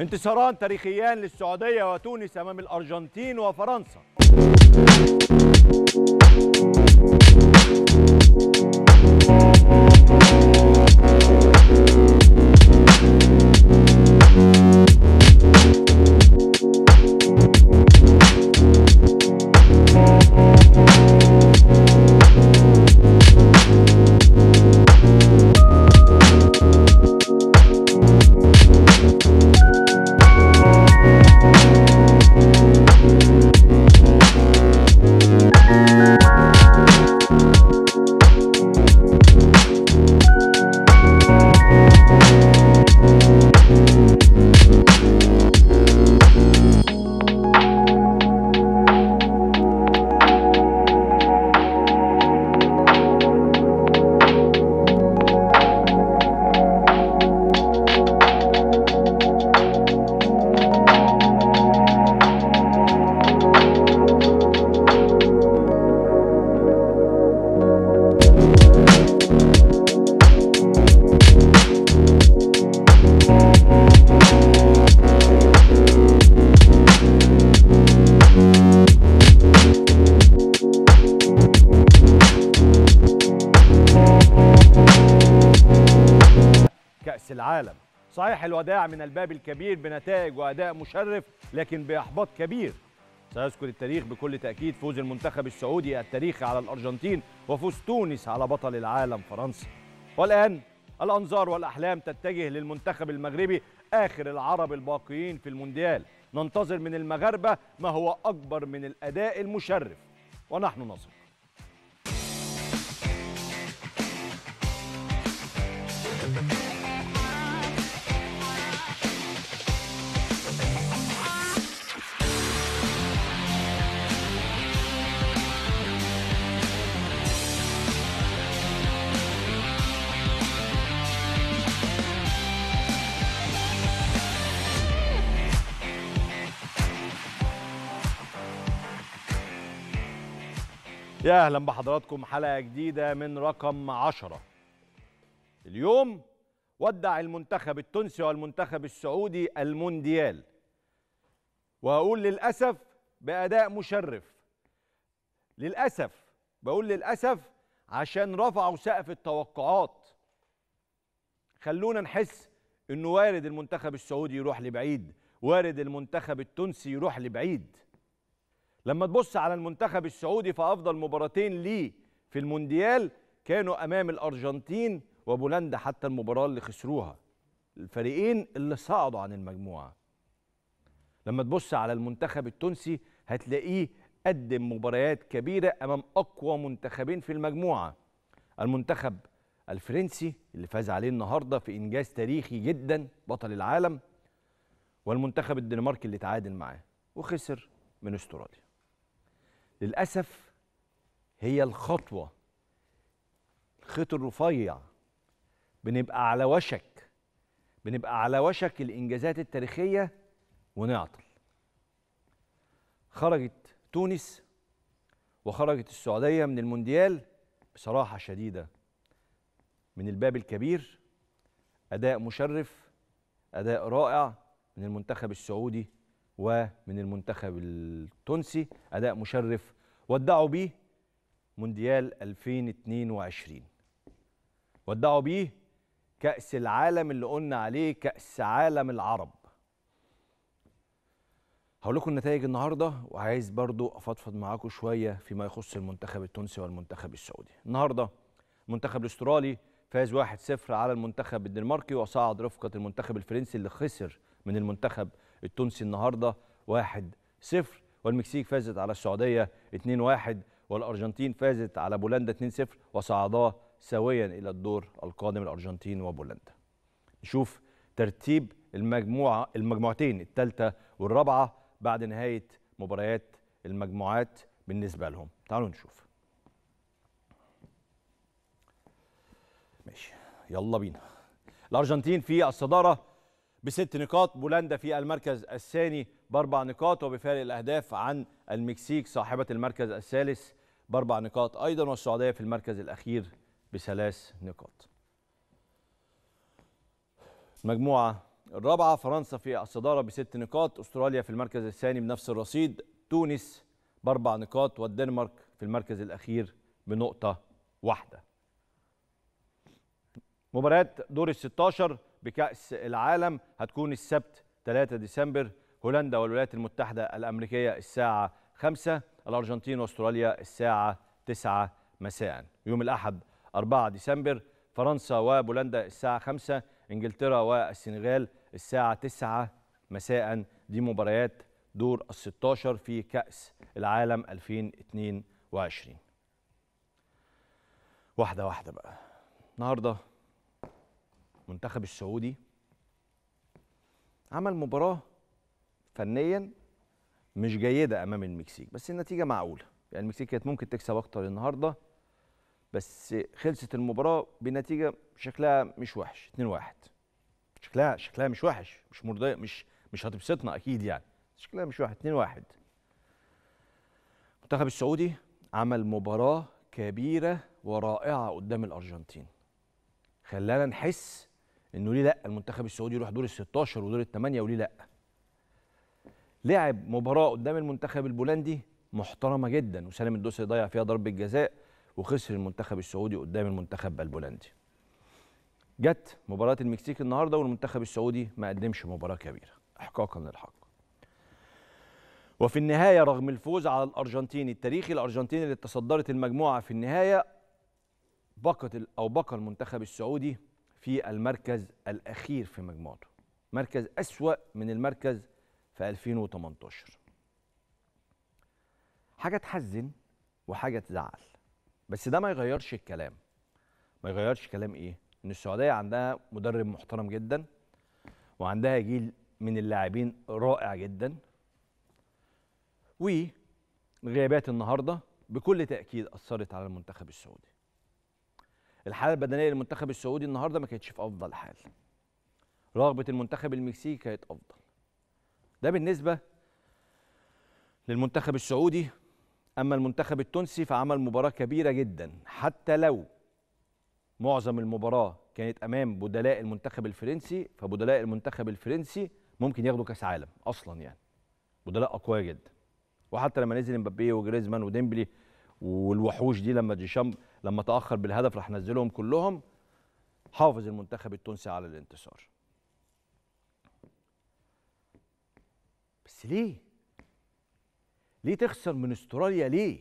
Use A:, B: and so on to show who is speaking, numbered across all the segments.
A: انتصاران تاريخيان للسعودية وتونس أمام الأرجنتين وفرنسا الوداع من الباب الكبير بنتائج وأداء مشرف لكن بإحباط كبير سيذكر التاريخ بكل تأكيد فوز المنتخب السعودي التاريخي على الأرجنتين وفوز تونس على بطل العالم فرنسا والآن الأنظار والأحلام تتجه للمنتخب المغربي آخر العرب الباقيين في المونديال ننتظر من المغاربة ما هو أكبر من الأداء المشرف ونحن be right back. يا اهلا بحضراتكم حلقه جديده من رقم عشرة اليوم ودع المنتخب التونسي والمنتخب السعودي المونديال وهقول للاسف باداء مشرف للاسف بقول للاسف عشان رفعوا سقف التوقعات خلونا نحس انه وارد المنتخب السعودي يروح لبعيد وارد المنتخب التونسي يروح لبعيد لما تبص على المنتخب السعودي فافضل مباراتين ليه في المونديال كانوا امام الارجنتين وبولندا حتى المباراه اللي خسروها الفريقين اللي صعدوا عن المجموعه لما تبص على المنتخب التونسي هتلاقيه قدم مباريات كبيره امام اقوى منتخبين في المجموعه المنتخب الفرنسي اللي فاز عليه النهارده في انجاز تاريخي جدا بطل العالم والمنتخب الدنماركي اللي تعادل معاه وخسر من استراليا للأسف هي الخطوة الخيط الرفيع بنبقى على وشك بنبقى على وشك الإنجازات التاريخية ونعطل خرجت تونس وخرجت السعودية من المونديال بصراحة شديدة من الباب الكبير أداء مشرف أداء رائع من المنتخب السعودي ومن المنتخب التونسي أداء مشرف ودعوا بيه مونديال 2022 ودعوا بيه كأس العالم اللي قلنا عليه كأس عالم العرب هقول لكم النتائج النهارده وعايز برضو افضفض معاكم شويه فيما يخص المنتخب التونسي والمنتخب السعودي النهارده المنتخب الاسترالي فاز 1-0 على المنتخب الدنماركي وصعد رفقه المنتخب الفرنسي اللي خسر من المنتخب التونسي النهارده 1 0 والمكسيك فازت على السعوديه 2 1 والارجنتين فازت على بولندا 2 0 وصعدا سويا الى الدور القادم الارجنتين وبولندا. نشوف ترتيب المجموعه المجموعتين الثالثه والرابعه بعد نهايه مباريات المجموعات بالنسبه لهم. تعالوا نشوف. ماشي يلا بينا. الارجنتين في الصداره بست نقاط بولندا في المركز الثاني باربع نقاط وبفارق الأهداف عن المكسيك صاحبة المركز الثالث باربع نقاط أيضا والسعودية في المركز الأخير بثلاث نقاط المجموعة الرابعة فرنسا في الصدارة بست نقاط أستراليا في المركز الثاني بنفس الرصيد تونس بأربع نقاط والدنمارك في المركز الأخير بنقطة واحدة مباريات دور الستاشر 16 بكأس العالم هتكون السبت 3 ديسمبر هولندا والولايات المتحدة الأمريكية الساعة 5 الأرجنتين واستراليا الساعة 9 مساء يوم الأحد 4 ديسمبر فرنسا وبولندا الساعة 5 إنجلترا والسنغال الساعة 9 مساء دي مباريات دور ال 16 في كأس العالم 2022 واحدة واحدة بقى النهارده المنتخب السعودي عمل مباراه فنيا مش جيده امام المكسيك بس النتيجه معقوله يعني المكسيك كانت ممكن تكسب اكتر النهارده بس خلصت المباراه بنتيجه شكلها مش وحش 2-1 شكلها شكلها مش وحش مش مرضيه مش مش هتبسطنا اكيد يعني شكلها مش وحش 2-1 المنتخب السعودي عمل مباراه كبيره ورائعه قدام الارجنتين خلانا نحس انه ليه لا المنتخب السعودي يروح دور ال 16 ودور الثمانيه وليه لا لعب مباراه قدام المنتخب البولندي محترمه جدا وسالم الدوسري ضيع فيها ضربه جزاء وخسر المنتخب السعودي قدام المنتخب البولندي جت مباراه المكسيك النهارده والمنتخب السعودي ما قدمش مباراه كبيره احقاقا للحق وفي النهايه رغم الفوز على الارجنتين التاريخي الارجنتيني اللي تصدرت المجموعه في النهايه بقت او بقى المنتخب السعودي في المركز الأخير في مجموعته مركز أسوأ من المركز في 2018 حاجة تحزن وحاجة تزعل بس ده ما يغيرش الكلام ما يغيرش كلام إيه؟ إن السعودية عندها مدرب محترم جدا وعندها جيل من اللاعبين رائع جدا وغيابات النهارده بكل تأكيد أثرت على المنتخب السعودي الحاله البدنيه للمنتخب السعودي النهارده ما كانتش في افضل حال رغبه المنتخب المكسيكي كانت افضل ده بالنسبه للمنتخب السعودي اما المنتخب التونسي فعمل مباراه كبيره جدا حتى لو معظم المباراه كانت امام بدلاء المنتخب الفرنسي فبدلاء المنتخب الفرنسي ممكن ياخدوا كاس عالم اصلا يعني بدلاء اقوياء جدا وحتى لما نزل مبابي وجريزمان وديمبلي والوحوش دي لما ديشام لما تاخر بالهدف راح نزلهم كلهم حافظ المنتخب التونسي على الانتصار بس ليه ليه تخسر من استراليا ليه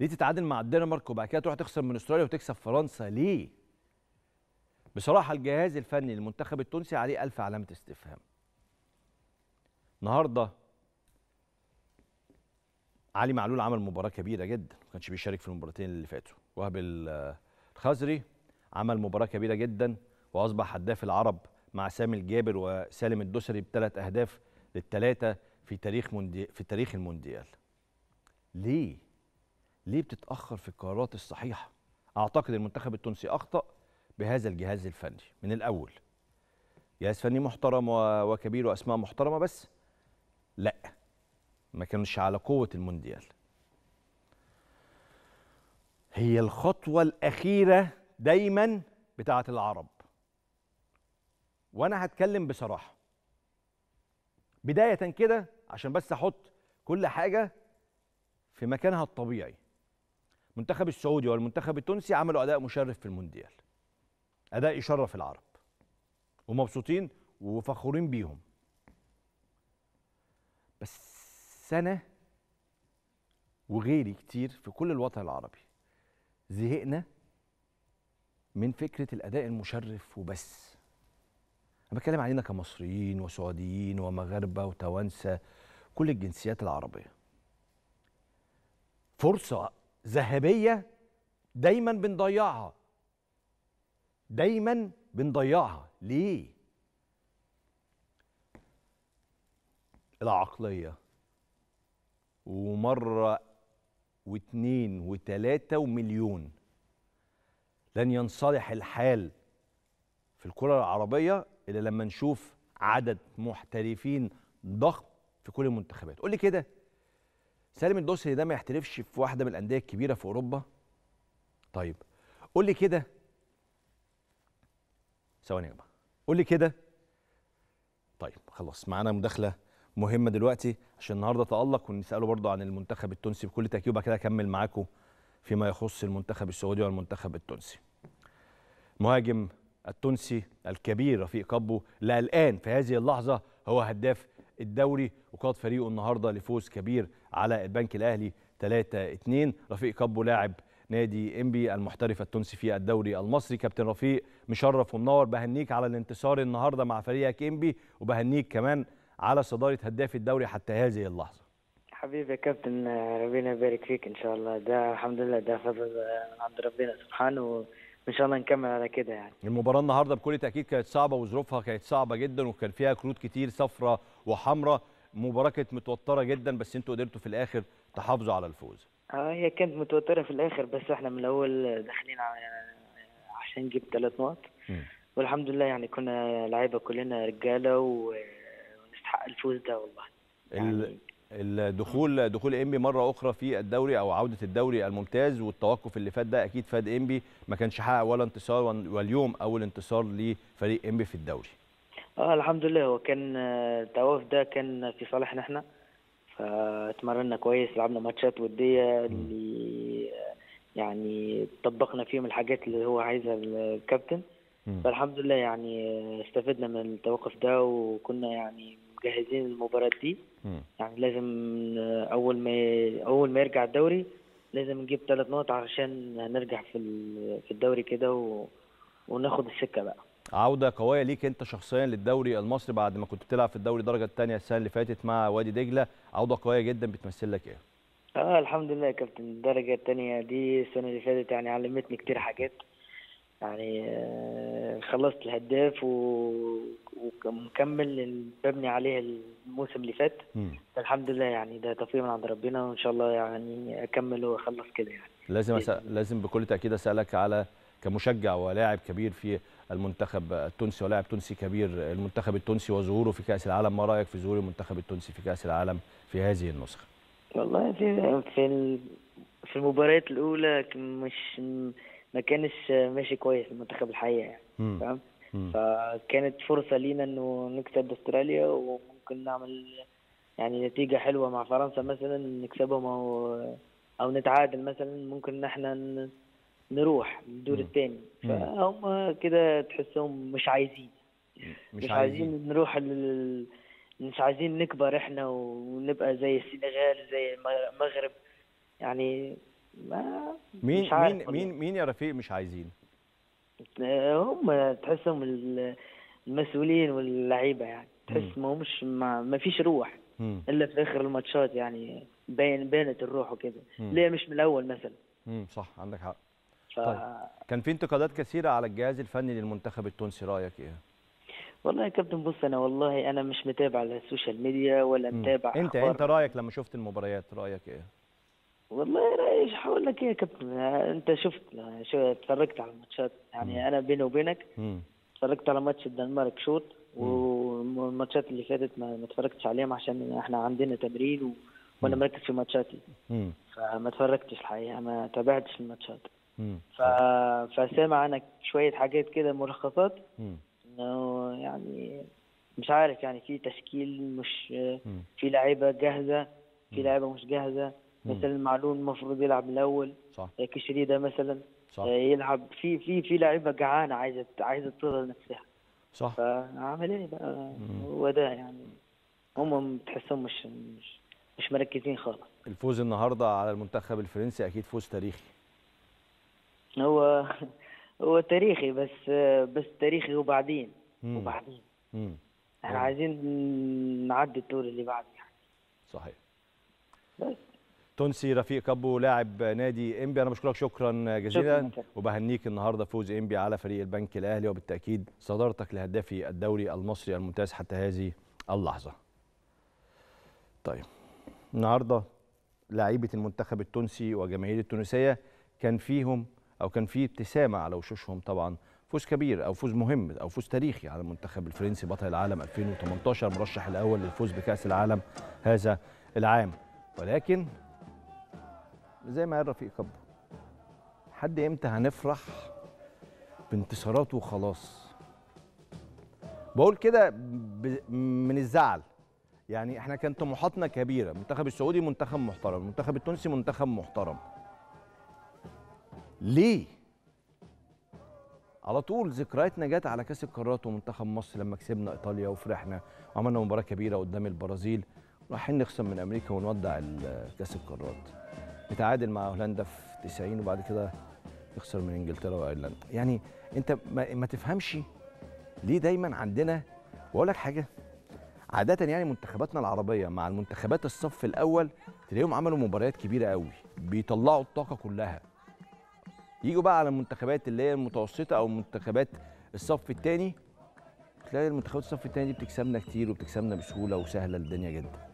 A: ليه تتعادل مع الدنمارك وبعد كده تروح تخسر من استراليا وتكسب فرنسا ليه بصراحه الجهاز الفني للمنتخب التونسي عليه الف علامه استفهام النهارده علي معلول عمل مباراه كبيره جدا ما كانش بيشارك في المباراتين اللي فاتوا وهب الخزري عمل مباراه كبيره جدا واصبح هداف العرب مع سامي الجابر وسالم الدوسري بثلاث اهداف للثلاثه في تاريخ موندي... في تاريخ المونديال ليه ليه بتتاخر في القرارات الصحيحه اعتقد المنتخب التونسي اخطا بهذا الجهاز الفني من الاول جهاز فني محترم وكبير واسماء محترمه بس لا ما كانوش على قوه المونديال هي الخطوه الاخيره دايما بتاعه العرب وانا هتكلم بصراحه بدايه كده عشان بس احط كل حاجه في مكانها الطبيعي المنتخب السعودي والمنتخب التونسي عملوا اداء مشرف في المونديال اداء يشرف العرب ومبسوطين وفخورين بيهم بس سنه وغيري كتير في كل الوطن العربي زهقنا من فكره الاداء المشرف وبس انا بتكلم علينا كمصريين وسعوديين ومغاربه وتوانسه كل الجنسيات العربيه فرصه ذهبيه دايما بنضيعها دايما بنضيعها ليه العقليه ومرة واتنين وتلاتة ومليون لن ينصلح الحال في الكرة العربية إلا لما نشوف عدد محترفين ضخم في كل المنتخبات قول لي كده سالم الدوسري ده ما يحترفش في واحدة من الأندية الكبيرة في أوروبا طيب قول لي كده ثواني يا جماعة قول لي كده طيب خلاص معانا مداخلة مهمه دلوقتي عشان النهارده تالق ونساله برضه عن المنتخب التونسي بكل تاكيد وبعد كده اكمل معاكم فيما يخص المنتخب السعودي والمنتخب التونسي. مهاجم التونسي الكبير رفيق كابو لا الان في هذه اللحظه هو هداف الدوري وقاد فريقه النهارده لفوز كبير على البنك الاهلي 3 2 رفيق كابو لاعب نادي انبي المحترف التونسي في الدوري المصري كابتن رفيق مشرف ومنور بهنيك على الانتصار النهارده مع فريقك انبي وبهنيك كمان على صداره هداف الدوري حتى هذه اللحظه
B: حبيبي يا كابتن ربنا يبارك فيك ان شاء الله ده الحمد لله ده فضل من عند ربنا سبحانه وان شاء الله نكمل على كده يعني
A: المباراه النهارده بكل تاكيد كانت صعبه وظروفها كانت صعبه جدا وكان فيها كروت كتير صفراء وحمراء مباراه كانت متوتره جدا بس انتوا قدرتوا في الاخر تحافظوا على الفوز
B: اه هي كانت متوتره في الاخر بس احنا من الاول داخلين عشان نجيب ثلاث نقط والحمد لله يعني كنا لعيبه كلنا رجاله و يستحق الفوز ده والله
A: يعني الدخول دخول انبي مره اخرى في الدوري او عوده الدوري الممتاز والتوقف اللي فات ده اكيد فاد انبي ما كانش حقق ولا انتصار واليوم اول انتصار لفريق انبي في الدوري
B: اه الحمد لله هو كان آه، التوقف ده كان في صالحنا احنا فاتمرنا كويس لعبنا ماتشات وديه اللي آه، يعني طبقنا فيهم الحاجات اللي هو عايزها الكابتن فالحمد لله يعني آه، استفدنا من التوقف ده وكنا يعني مجهزين المباراة دي يعني لازم أول ما أول ما يرجع الدوري لازم نجيب ثلاث نقط علشان نرجع في في الدوري كده و... وناخد السكة بقى
A: عودة قوية ليك أنت شخصيا للدوري المصري بعد ما كنت بتلعب في الدوري الدرجة الثانية السنة اللي فاتت مع وادي دجلة عودة قوية جدا بتمثل لك إيه؟
B: اه الحمد لله يا كابتن الدرجة الثانية دي السنة اللي فاتت يعني علمتني كتير حاجات يعني آه، خلصت الهداف ومكمل ببني عليه الموسم اللي فات الحمد لله يعني ده توفيق من عند ربنا وان شاء الله يعني اكمل واخلص كده يعني
A: لازم أسأل لازم بكل تاكيد اسالك على كمشجع ولاعب كبير في المنتخب التونسي ولاعب تونسي كبير المنتخب التونسي وظهوره في كاس العالم ما رايك في ظهور المنتخب التونسي في كاس العالم في هذه النسخه
B: والله في في المباريات الاولى مش ما كانش ماشي كويس المنتخب الحقيقه يعني فاهم فكانت فرصه لينا انه نكسب استراليا وممكن نعمل يعني نتيجه حلوه مع فرنسا مثلا نكسبهم او او نتعادل مثلا ممكن ان احنا نروح الدور الثاني فهم كده تحسهم مش عايزين مش, مش عايزين, عايزين نروح لل... مش عايزين نكبر احنا ونبقى زي السنغال زي
A: المغرب
B: يعني ما
A: مين مش عارف مين مين مين يا رفيق مش عايزين
B: هم تحسهم المسؤولين واللعيبه يعني تحس ما همش ما, ما فيش روح مم. الا في اخر الماتشات يعني بين بينت الروح وكده ليه مش من الاول مثلا
A: امم صح عندك حق ف... طيب كان في انتقادات كثيره على الجهاز الفني للمنتخب التونسي رايك ايه
B: والله يا كابتن بص انا والله انا مش متابع على السوشيال ميديا ولا متابع انت انت
A: رايك لما شفت المباريات رايك
B: ايه والله انا ايش احاول لك يا كابتن انت شفت شو اتفرجت على الماتشات يعني انا بيني وبينك اتفرجت على ماتش الدنمارك شوط والماتشات اللي فاتت ما اتفرجتش عليهم عشان احنا عندنا تمرين وانا مركز في ماتشاتي فما اتفرجتش الحقيقه ما تابعتش الماتشات ف... فسامع انا شويه حاجات كده ملخصات انه يعني مش عارف يعني في تشكيل مش في لعيبه جاهزه في لعيبه مش جاهزه مثلا معلول المفروض يلعب الاول صح آه، كشريده مثلا صح. آه، يلعب في في في لاعيبه جعانه عايزه عايزه تظهر نفسها صح فعمل ايه بقى هو ده يعني هم تحسهم مش مش مش مركزين خالص
A: الفوز النهارده على المنتخب الفرنسي اكيد فوز تاريخي
B: هو هو تاريخي بس بس تاريخي وبعدين مم. وبعدين مم. احنا طيب. عايزين نعدي الدور اللي بعده يعني صحيح بس
A: تونسي رفيق كابو لاعب نادي انبي انا بشكرك شكرا جزيلا وبهنيك النهارده فوز انبي على فريق البنك الاهلي وبالتاكيد صدارتك لهدافي الدوري المصري الممتاز حتى هذه اللحظه. طيب النهارده لعيبه المنتخب التونسي وجماهير التونسيه كان فيهم او كان في ابتسامه على وشوشهم طبعا فوز كبير او فوز مهم او فوز تاريخي على المنتخب الفرنسي بطل العالم 2018 مرشح الاول للفوز بكاس العالم هذا العام ولكن زي ما قال رفيق كبو حد امتى هنفرح بانتصاراته وخلاص بقول كده من الزعل يعني احنا كان طموحاتنا كبيره المنتخب السعودي منتخب محترم المنتخب التونسي منتخب محترم ليه على طول ذكرياتنا جت على كاس القارات ومنتخب مصر لما كسبنا ايطاليا وفرحنا وعملنا مباراه كبيره قدام البرازيل رايحين نخسر من امريكا ونودع كاس القارات بتعادل مع هولندا في 90 وبعد كده يخسر من انجلترا وايرلندا يعني انت ما, ما تفهمش ليه دايما عندنا واقول لك حاجه عاده يعني منتخباتنا العربيه مع المنتخبات الصف الاول تلاقيهم عملوا مباريات كبيره قوي بيطلعوا الطاقه كلها يجوا بقى على المنتخبات اللي هي المتوسطه او منتخبات الصف الثاني تلاقي المنتخبات الصف الثاني دي بتكسبنا كتير وبتكسبنا بسهوله وسهله الدنيا جدا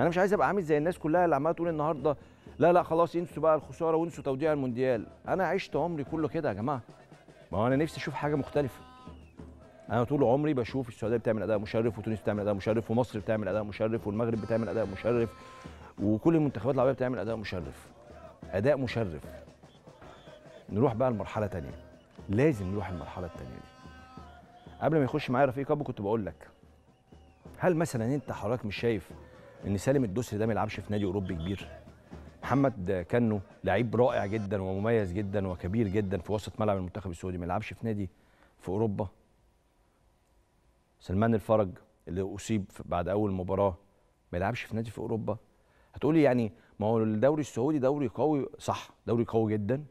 A: انا مش عايز ابقى عامل زي الناس كلها اللي عماله تقول النهارده لا لا خلاص انسوا بقى الخساره وانسوا توديع المونديال انا عشت عمري كله كده يا جماعه ما هو انا نفسي اشوف حاجه مختلفه انا طول عمري بشوف السعوديه بتعمل اداء مشرف وتونس بتعمل اداء مشرف ومصر بتعمل اداء مشرف والمغرب بتعمل اداء مشرف وكل المنتخبات العربيه بتعمل اداء مشرف اداء مشرف نروح بقى لمرحله ثانيه لازم نروح المرحله الثانيه دي قبل ما يخش معايا رفيق ابو كنت بقول لك هل مثلا انت حضرتك مش شايف ان سالم الدوسري ده ما يلعبش في نادي اوروبي كبير محمد كانو لعيب رائع جدا ومميز جدا وكبير جدا في وسط ملعب المنتخب السعودي ما يلعبش في نادي في اوروبا سلمان الفرج اللي اصيب بعد اول مباراه ما يلعبش في نادي في اوروبا هتقولي يعني ما هو الدوري السعودي دوري قوي صح دوري قوي جدا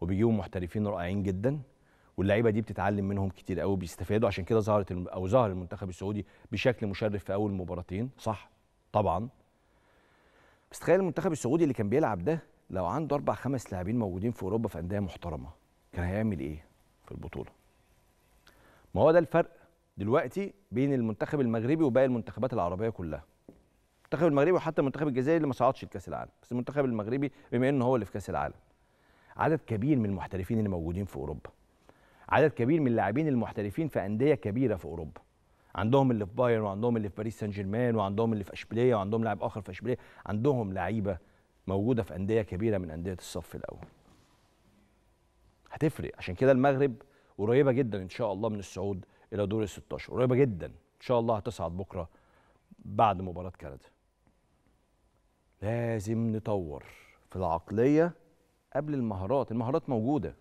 A: وبيجيبوا محترفين رائعين جدا واللعيبه دي بتتعلم منهم كتير قوي بيستفادوا عشان كده ظهرت او ظهر المنتخب السعودي بشكل مشرف في اول مباراتين صح طبعا بس تخيل المنتخب السعودي اللي كان بيلعب ده لو عنده اربع خمس لاعبين موجودين في اوروبا في انديه محترمه كان هيعمل ايه في البطوله ما هو ده الفرق دلوقتي بين المنتخب المغربي وباقي المنتخبات العربيه كلها المنتخب المغربي وحتى المنتخب الجزائري اللي ما صعدش لكاس العالم بس المنتخب المغربي بما انه هو اللي في كاس العالم عدد كبير من المحترفين اللي موجودين في اوروبا عدد كبير من اللاعبين المحترفين في انديه كبيره في اوروبا عندهم اللي في بايرن وعندهم اللي في باريس سان جيرمان وعندهم اللي في اشبيليه وعندهم لاعب اخر في اشبيليه عندهم لعيبه موجوده في انديه كبيره من انديه الصف الاول هتفرق عشان كده المغرب قريبه جدا ان شاء الله من الصعود الى دور ال 16 قريبه جدا ان شاء الله هتصعد بكره بعد مباراه كندا لازم نطور في العقليه قبل المهارات المهارات موجوده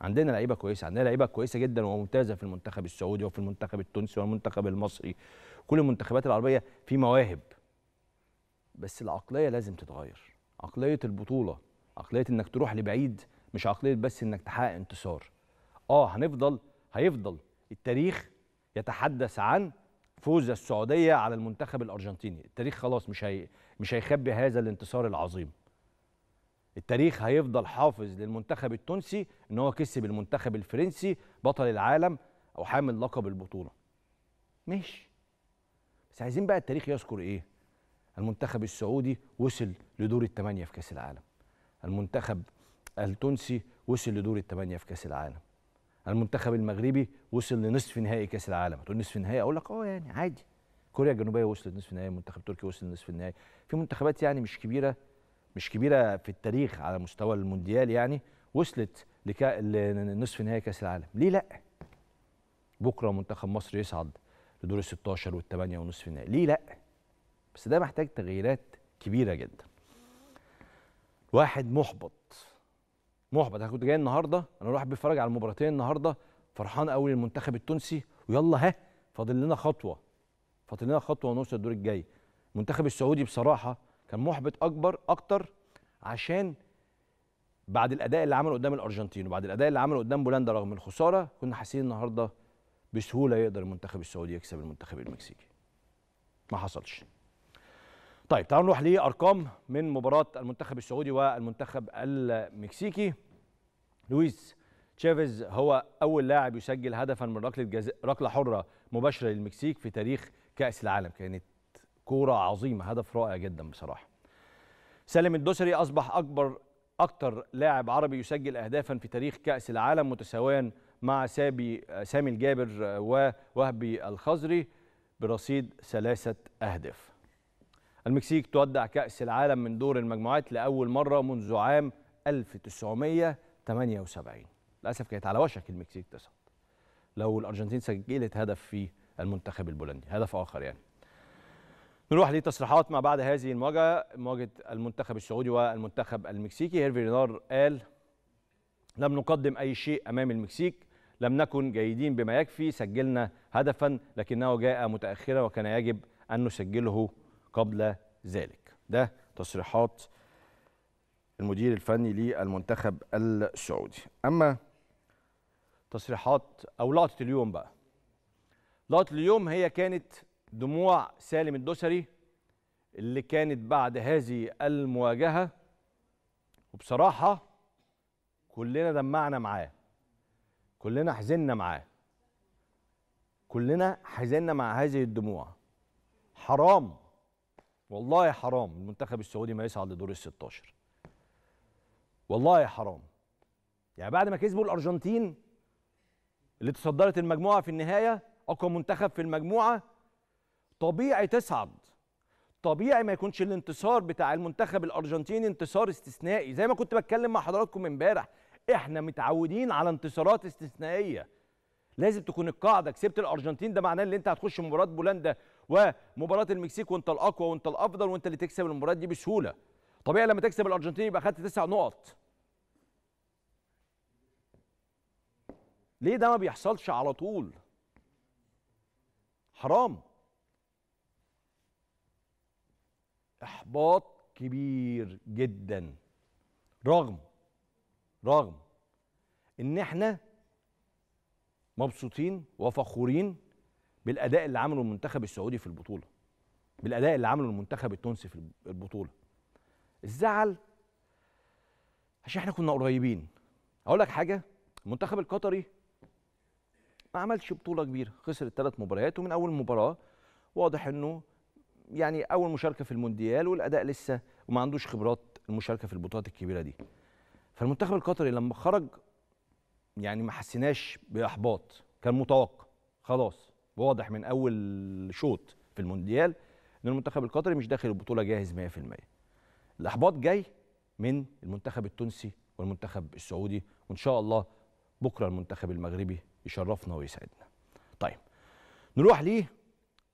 A: عندنا لعيبه كويسه عندنا لعيبه كويسه جدا وممتازه في المنتخب السعودي وفي المنتخب التونسي والمنتخب المصري كل المنتخبات العربيه في مواهب بس العقليه لازم تتغير عقليه البطوله عقليه انك تروح لبعيد مش عقليه بس انك تحقق انتصار اه هنفضل هيفضل التاريخ يتحدث عن فوز السعوديه على المنتخب الارجنتيني التاريخ خلاص مش هي مش هيخبي هذا الانتصار العظيم التاريخ هيفضل حافظ للمنتخب التونسي ان هو كسب المنتخب الفرنسي بطل العالم او حامل لقب البطوله ماشي بس عايزين بقى التاريخ يذكر ايه المنتخب السعودي وصل لدور الثمانيه في كاس العالم المنتخب التونسي وصل لدور الثمانيه في كاس العالم المنتخب المغربي وصل لنصف نهائي كاس العالم هتقول نصف نهائي اقول لك اه يعني عادي كوريا الجنوبيه وصلت نصف نهائي منتخب تركيا وصل لنصف النهائي في منتخبات يعني مش كبيره مش كبيره في التاريخ على مستوى المونديال يعني وصلت لكا... لنصف نهائي كاس العالم ليه لا بكره منتخب مصر يصعد لدور ال 16 وال 8 ونصف النهائي ليه لا بس ده محتاج تغييرات كبيره جدا واحد محبط محبط انا كنت جاي النهارده انا رايح بيتفرج على المباراتين النهارده فرحان قوي للمنتخب التونسي ويلا ها فاضل لنا خطوه فاضل لنا خطوه ونوصل الدور الجاي المنتخب السعودي بصراحه كان محبط اكبر اكتر عشان بعد الاداء اللي عمله قدام الارجنتين وبعد الاداء اللي عمله قدام بولندا رغم الخساره كنا حاسين النهارده بسهوله يقدر المنتخب السعودي يكسب المنتخب المكسيكي ما حصلش طيب تعالوا نروح لارقام من مباراه المنتخب السعودي والمنتخب المكسيكي لويس تشافيز هو اول لاعب يسجل هدفا من ركله جز... ركله حره مباشره للمكسيك في تاريخ كاس العالم كانت كوره عظيمه هدف رائع جدا بصراحه سالم الدوسري اصبح اكبر اكتر لاعب عربي يسجل اهدافا في تاريخ كاس العالم متساويا مع سابي سامي الجابر ووهبي الخزري برصيد ثلاثه اهداف المكسيك تودع كاس العالم من دور المجموعات لاول مره منذ عام 1978 للاسف كانت على وشك المكسيك تصعد لو الارجنتين سجلت هدف في المنتخب البولندي هدف اخر يعني نروح لتصريحات ما بعد هذه المواجهه مواجهه المنتخب السعودي والمنتخب المكسيكي هيرفي رينار قال لم نقدم اي شيء امام المكسيك لم نكن جيدين بما يكفي سجلنا هدفا لكنه جاء متاخرا وكان يجب ان نسجله قبل ذلك ده تصريحات المدير الفني للمنتخب السعودي اما تصريحات او لقطه اليوم بقى لقطه اليوم هي كانت دموع سالم الدوسري اللي كانت بعد هذه المواجهة وبصراحة كلنا دمعنا معاه كلنا حزننا معاه كلنا حزننا مع هذه الدموع حرام والله حرام المنتخب السعودي ما يصعد لدور ال 16 والله حرام يعني بعد ما كسبوا الارجنتين اللي تصدرت المجموعه في النهايه اقوى منتخب في المجموعه طبيعي تصعد طبيعي ما يكونش الانتصار بتاع المنتخب الارجنتيني انتصار استثنائي زي ما كنت بتكلم مع حضراتكم امبارح احنا متعودين على انتصارات استثنائيه لازم تكون القاعده كسبت الارجنتين ده معناه ان انت هتخش مباراه بولندا ومباراه المكسيك وانت الاقوى وانت الافضل وانت اللي تكسب المباراه دي بسهوله طبيعي لما تكسب الارجنتين يبقى خدت تسع نقط ليه ده ما بيحصلش على طول حرام احباط كبير جدا رغم رغم ان احنا مبسوطين وفخورين بالاداء اللي عمله المنتخب السعودي في البطوله بالاداء اللي عمله المنتخب التونسي في البطوله الزعل عشان احنا كنا قريبين اقول لك حاجه المنتخب القطري ما عملش بطوله كبيره خسر الثلاث مباريات ومن اول مباراه واضح انه يعني اول مشاركه في المونديال والاداء لسه وما عندوش خبرات المشاركه في البطولات الكبيره دي فالمنتخب القطري لما خرج يعني ما حسيناش باحباط كان متوقع خلاص واضح من اول شوط في المونديال ان المنتخب القطري مش داخل البطوله جاهز 100% الاحباط جاي من المنتخب التونسي والمنتخب السعودي وان شاء الله بكره المنتخب المغربي يشرفنا ويسعدنا طيب نروح ليه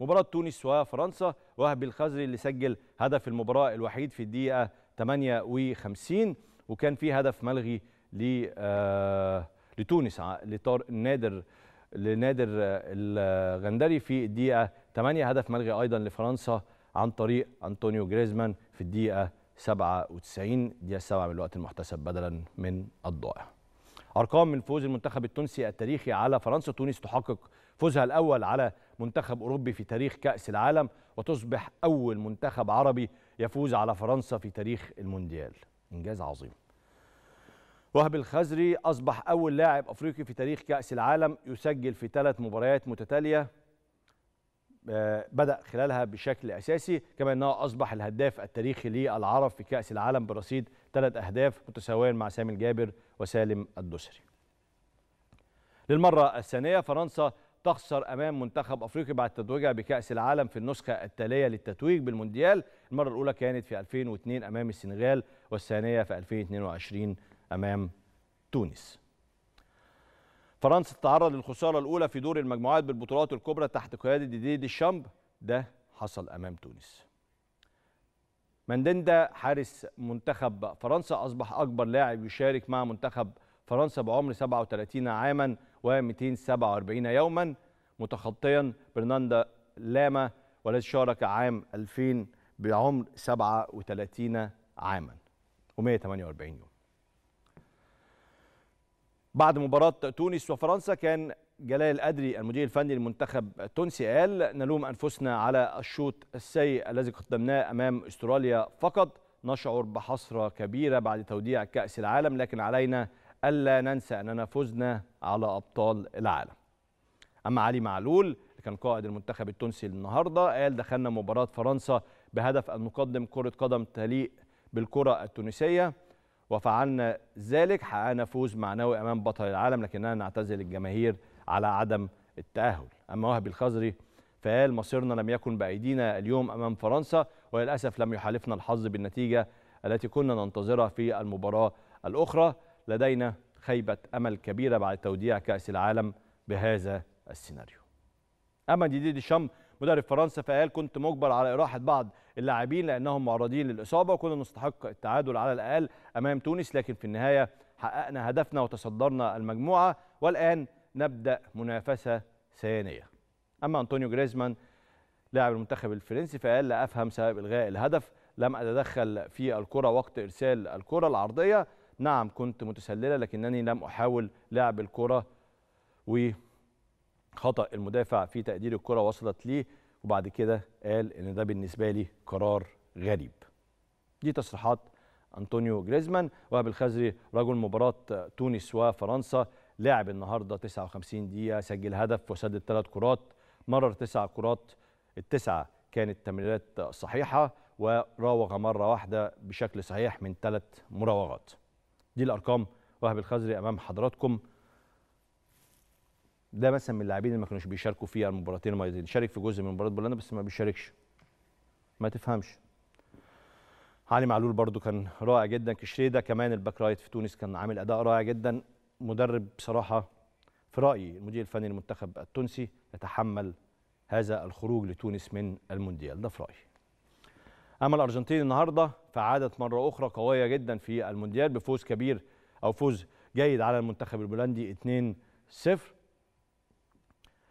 A: مباراة تونس وفرنسا وهبي الخزري اللي سجل هدف المباراة الوحيد في الدقيقة 58 وكان في هدف ملغي ل آه، لتونس لطارق نادر لنادر آه، الغندري في الدقيقة 8 هدف ملغي أيضا لفرنسا عن طريق أنطونيو جريزمان في الدقيقة 97 دقيقة 7 من الوقت المحتسب بدلا من الضائع أرقام من فوز المنتخب التونسي التاريخي على فرنسا تونس تحقق فوزها الأول على منتخب أوروبي في تاريخ كأس العالم وتصبح أول منتخب عربي يفوز على فرنسا في تاريخ المونديال إنجاز عظيم وهب الخزري أصبح أول لاعب أفريقي في تاريخ كأس العالم يسجل في ثلاث مباريات متتالية آه، بدأ خلالها بشكل أساسي كما أنه أصبح الهداف التاريخي للعرب في كأس العالم برصيد ثلاث أهداف متساويا مع سامي الجابر وسالم الدوسري للمرة الثانية فرنسا تخسر امام منتخب افريقيا بعد تتويجها بكاس العالم في النسخه التاليه للتتويج بالمونديال المره الاولى كانت في 2002 امام السنغال والثانيه في 2022 امام تونس فرنسا تتعرض للخساره الاولى في دور المجموعات بالبطولات الكبرى تحت قياده ديدي الشامب ده حصل امام تونس مانديندا حارس منتخب فرنسا اصبح اكبر لاعب يشارك مع منتخب فرنسا بعمر 37 عاما و247 يوما متخطيا برناندا لاما والذي شارك عام 2000 بعمر 37 عاما و148 يوم بعد مباراة تونس وفرنسا كان جلال القدري المدير الفني للمنتخب التونسي قال نلوم أنفسنا على الشوط السيء الذي قدمناه أمام أستراليا فقط نشعر بحسرة كبيرة بعد توديع كأس العالم لكن علينا ألا ننسى أننا فزنا على أبطال العالم أما علي معلول كان قائد المنتخب التونسي النهارده قال دخلنا مباراه فرنسا بهدف ان نقدم كره قدم تليق بالكره التونسيه وفعلنا ذلك حققنا فوز معنوي امام بطل العالم لكننا نعتزل الجماهير على عدم التاهل اما وهبي الخزري فقال مصيرنا لم يكن بايدينا اليوم امام فرنسا وللاسف لم يحالفنا الحظ بالنتيجه التي كنا ننتظرها في المباراه الاخرى لدينا خيبة أمل كبيرة بعد توديع كأس العالم بهذا السيناريو أما ديدي شام مدرب فرنسا فقال كنت مجبر على إراحة بعض اللاعبين لأنهم معرضين للإصابة وكنا نستحق التعادل على الأقل أمام تونس لكن في النهاية حققنا هدفنا وتصدرنا المجموعة والآن نبدأ منافسة ثانية أما أنطونيو جريزمان لاعب المنتخب الفرنسي فقال لا أفهم سبب إلغاء الهدف لم أتدخل في الكرة وقت إرسال الكرة العرضية نعم كنت متسللة لكنني لم أحاول لعب الكرة وخطأ المدافع في تقدير الكرة وصلت ليه وبعد كده قال إن ده بالنسبة لي قرار غريب دي تصريحات أنطونيو جريزمان وهب الخزري رجل مباراة تونس وفرنسا لعب النهاردة 59 دقيقة سجل هدف وسدد ثلاث كرات مرر تسع كرات التسعة كانت تمريرات صحيحة وراوغ مرة واحدة بشكل صحيح من ثلاث مراوغات دي الارقام وهب الخزري امام حضراتكم ده مثلا من اللاعبين اللي ما كانوش بيشاركوا في المباراتين الماضيين شارك في جزء من مباراه بولندا بس ما بيشاركش ما تفهمش علي معلول برده كان رائع جدا كشريده كمان الباك رايت في تونس كان عامل اداء رائع جدا مدرب بصراحه في رايي المدير الفني للمنتخب التونسي يتحمل هذا الخروج لتونس من المونديال ده في رايي أما الأرجنتين النهاردة فعادت مرة أخرى قوية جدا في المونديال بفوز كبير أو فوز جيد على المنتخب البولندي 2-0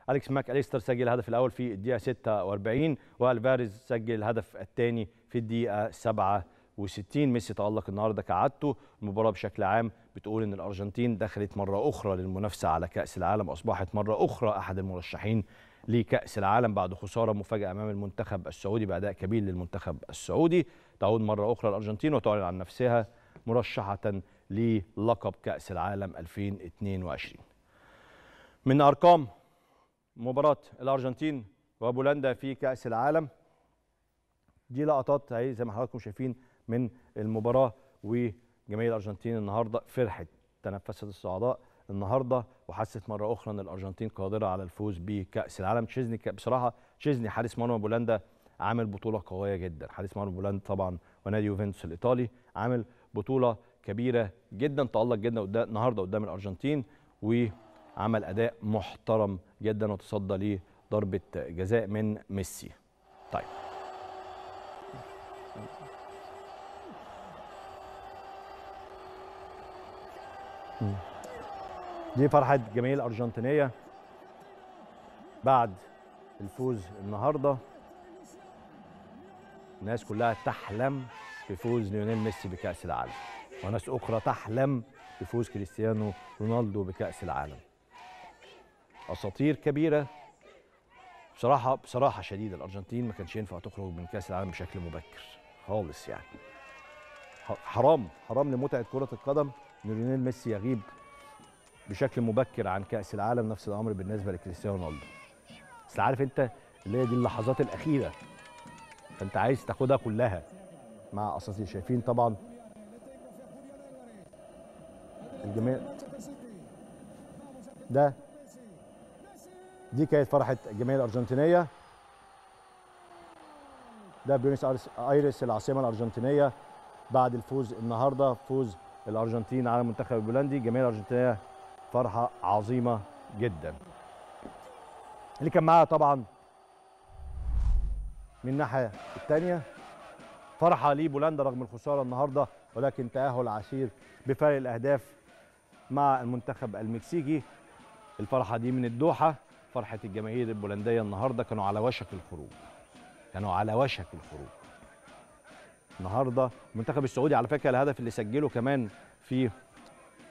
A: أليكس ماك أليستر سجل الهدف الأول في الدقيقة 46 والفاريز سجل الهدف الثاني في الدقيقة 67 ميسي تألق النهارده كعادته المباراة بشكل عام بتقول إن الأرجنتين دخلت مرة أخرى للمنافسة على كأس العالم أصبحت مرة أخرى أحد المرشحين لكأس العالم بعد خسارة مفاجئة أمام المنتخب السعودي بأداء كبير للمنتخب السعودي تعود مرة أخرى الأرجنتين وتعلن عن نفسها مرشحة للقب كأس العالم 2022 من أرقام مباراة الأرجنتين وبولندا في كأس العالم دي لقطات اهي زي ما حضراتكم شايفين من المباراة وجماهير الأرجنتين النهاردة فرحت تنفست الصعداء النهارده وحست مره اخرى ان الارجنتين قادره على الفوز بكاس العالم تشيزني بصراحه تشيزني حارس مرمى بولندا عامل بطوله قويه جدا حارس مرمى بولندا طبعا ونادي يوفنتوس الايطالي عامل بطوله كبيره جدا تالق جدا قدام النهارده قدام الارجنتين وعمل اداء محترم جدا وتصدى لضربه جزاء من ميسي طيب Mm-hmm. دي فرحة جماهير الأرجنتينية بعد الفوز النهارده الناس كلها تحلم بفوز ليونيل ميسي بكأس العالم وناس أخرى تحلم بفوز كريستيانو رونالدو بكأس العالم أساطير كبيرة بصراحة بصراحة شديدة الأرجنتين ما كانش ينفع تخرج من كأس العالم بشكل مبكر خالص يعني حرام حرام لمتعة كرة القدم إن ليونيل ميسي يغيب بشكل مبكر عن كاس العالم نفس الامر بالنسبه لكريستيانو رونالدو بس عارف انت اللي هي دي اللحظات الاخيره فانت عايز تاخدها كلها مع اساطير شايفين طبعا الجميع ده دي كانت فرحه الجماهير الارجنتينيه ده بيونس ايرس العاصمه الارجنتينيه بعد الفوز النهارده فوز الارجنتين على المنتخب البولندي الجماهير الارجنتينيه فرحه عظيمه جدا اللي كان معاها طبعا من الناحيه الثانيه فرحه لي بولندا رغم الخساره النهارده ولكن تاهل عسير بفارق الاهداف مع المنتخب المكسيكي الفرحه دي من الدوحه فرحه الجماهير البولنديه النهارده كانوا على وشك الخروج كانوا على وشك الخروج النهارده المنتخب السعودي على فكره الهدف اللي سجله كمان في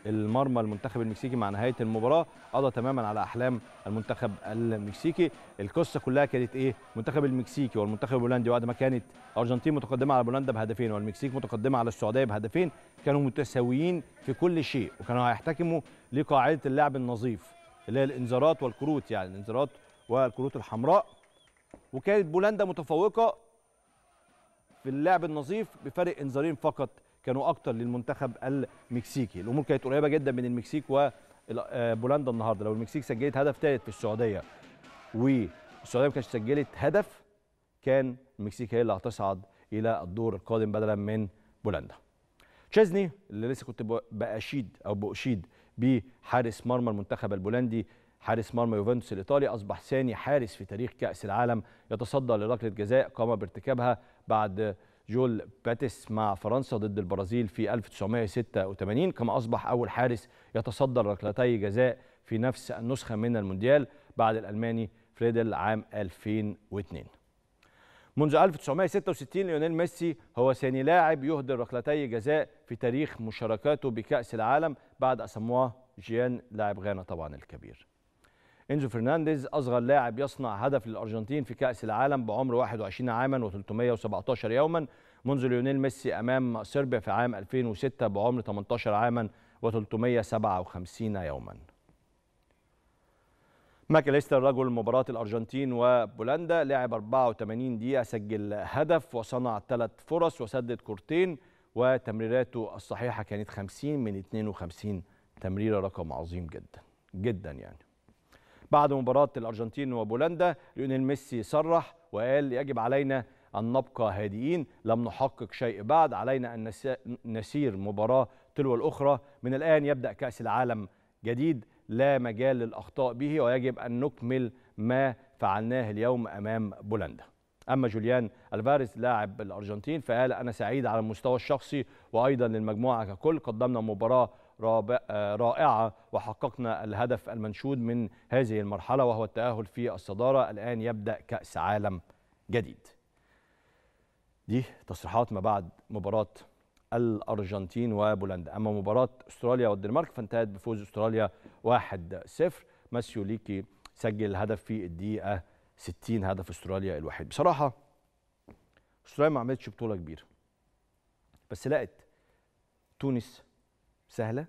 A: المرمى المنتخب المكسيكي مع نهايه المباراه قضى تماما على احلام المنتخب المكسيكي القصه كلها كانت ايه المنتخب المكسيكي والمنتخب الهولندي بعد ما كانت الارجنتين متقدمه على بولندا بهدفين والمكسيك متقدمه على السعوديه بهدفين كانوا متساويين في كل شيء وكانوا هيحتكموا لقاعده اللعب النظيف اللي هي الانذارات والكروت يعني الانذارات والكروت الحمراء وكانت بولندا متفوقه في اللعب النظيف بفرق انذارين فقط كانوا اكتر للمنتخب المكسيكي الامور كانت قريبه جدا من المكسيك وبولندا آه، النهارده لو المكسيك سجلت هدف ثالث في السعوديه والسعوديه ما كانتش سجلت هدف كان المكسيك هي اللي هتصعد الى الدور القادم بدلا من بولندا تشيزني اللي لسه كنت باشيد او باشيد بحارس مرمى المنتخب البولندي حارس مرمى يوفنتوس الايطالي اصبح ثاني حارس في تاريخ كاس العالم يتصدى لركله جزاء قام بارتكابها بعد جول باتيس مع فرنسا ضد البرازيل في 1986 كما أصبح أول حارس يتصدر ركلتي جزاء في نفس النسخة من المونديال بعد الألماني فريدل عام 2002 منذ 1966 ليونيل ميسي هو ثاني لاعب يهدر ركلتي جزاء في تاريخ مشاركاته بكأس العالم بعد أسموه جيان لاعب غانا طبعا الكبير انزو فرنانديز اصغر لاعب يصنع هدف للارجنتين في كاس العالم بعمر 21 عاما و317 يوما منذ ليونيل ميسي امام صربيا في عام 2006 بعمر 18 عاما و357 يوما ماكاليستر رجل مباراة الأرجنتين وبولندا لعب 84 دقيقة سجل هدف وصنع ثلاث فرص وسدد كورتين وتمريراته الصحيحة كانت 50 من 52 تمريرة رقم عظيم جدا جدا يعني بعد مباراة الأرجنتين وبولندا ليونيل ميسي صرح وقال يجب علينا أن نبقى هادئين لم نحقق شيء بعد علينا أن نسير مباراة تلو الأخرى من الآن يبدأ كأس العالم جديد لا مجال للأخطاء به ويجب أن نكمل ما فعلناه اليوم أمام بولندا أما جوليان ألفاريز لاعب الأرجنتين فقال أنا سعيد على المستوى الشخصي وأيضا للمجموعة ككل قدمنا مباراة آه، رائعة وحققنا الهدف المنشود من هذه المرحلة وهو التأهل في الصدارة الآن يبدأ كأس عالم جديد دي تصريحات ما بعد مباراة الأرجنتين وبولندا أما مباراة أستراليا والدنمارك فانتهت بفوز أستراليا 1-0 ماسيو ليكي سجل هدف في الدقيقة 60 هدف أستراليا الوحيد بصراحة أستراليا ما عملتش بطولة كبيرة بس لقت تونس سهله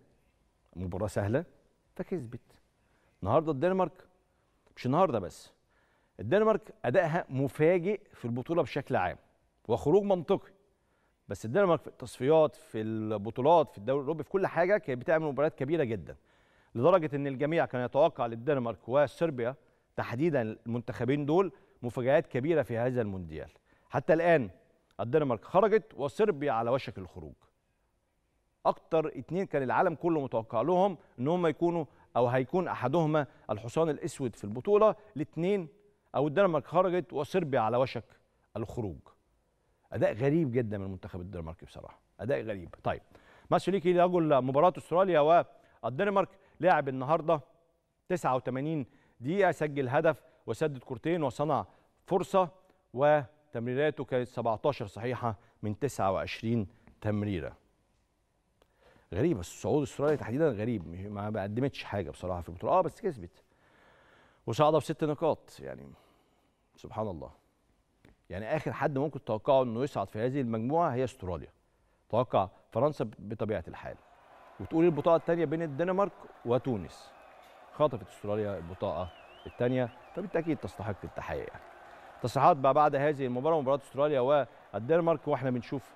A: مباراه سهله فكسبت النهارده الدنمارك مش النهارده بس الدنمارك ادائها مفاجئ في البطوله بشكل عام وخروج منطقي بس الدنمارك في التصفيات في البطولات في الدوري الاوروبي في كل حاجه كانت بتعمل مباريات كبيره جدا لدرجه ان الجميع كان يتوقع للدنمارك وصربيا تحديدا المنتخبين دول مفاجات كبيره في هذا المونديال حتى الان الدنمارك خرجت وصربيا على وشك الخروج اكتر اتنين كان العالم كله متوقع لهم ان هم يكونوا او هيكون احدهما الحصان الاسود في البطوله الاثنين او الدنمارك خرجت وصربيا على وشك الخروج اداء غريب جدا من منتخب الدنمارك بصراحه اداء غريب طيب ماسوليكي ليكي رجل مباراه استراليا والدنمارك لعب النهارده 89 دقيقه سجل هدف وسدد كورتين وصنع فرصه وتمريراته كانت 17 صحيحه من 29 تمريره غريبه الصعود استراليا تحديدا غريب ما قدمتش حاجه بصراحه في البطوله اه بس كسبت وصعدها بست نقاط يعني سبحان الله يعني اخر حد ممكن تتوقعه انه يصعد في هذه المجموعه هي استراليا توقع فرنسا بطبيعه الحال وتقول البطاقه الثانيه بين الدنمارك وتونس خطفت استراليا البطاقه الثانيه فبالتاكيد تستحق التحيه يعني تصريحات بعد هذه المباراه مباراه استراليا والدنمارك واحنا بنشوف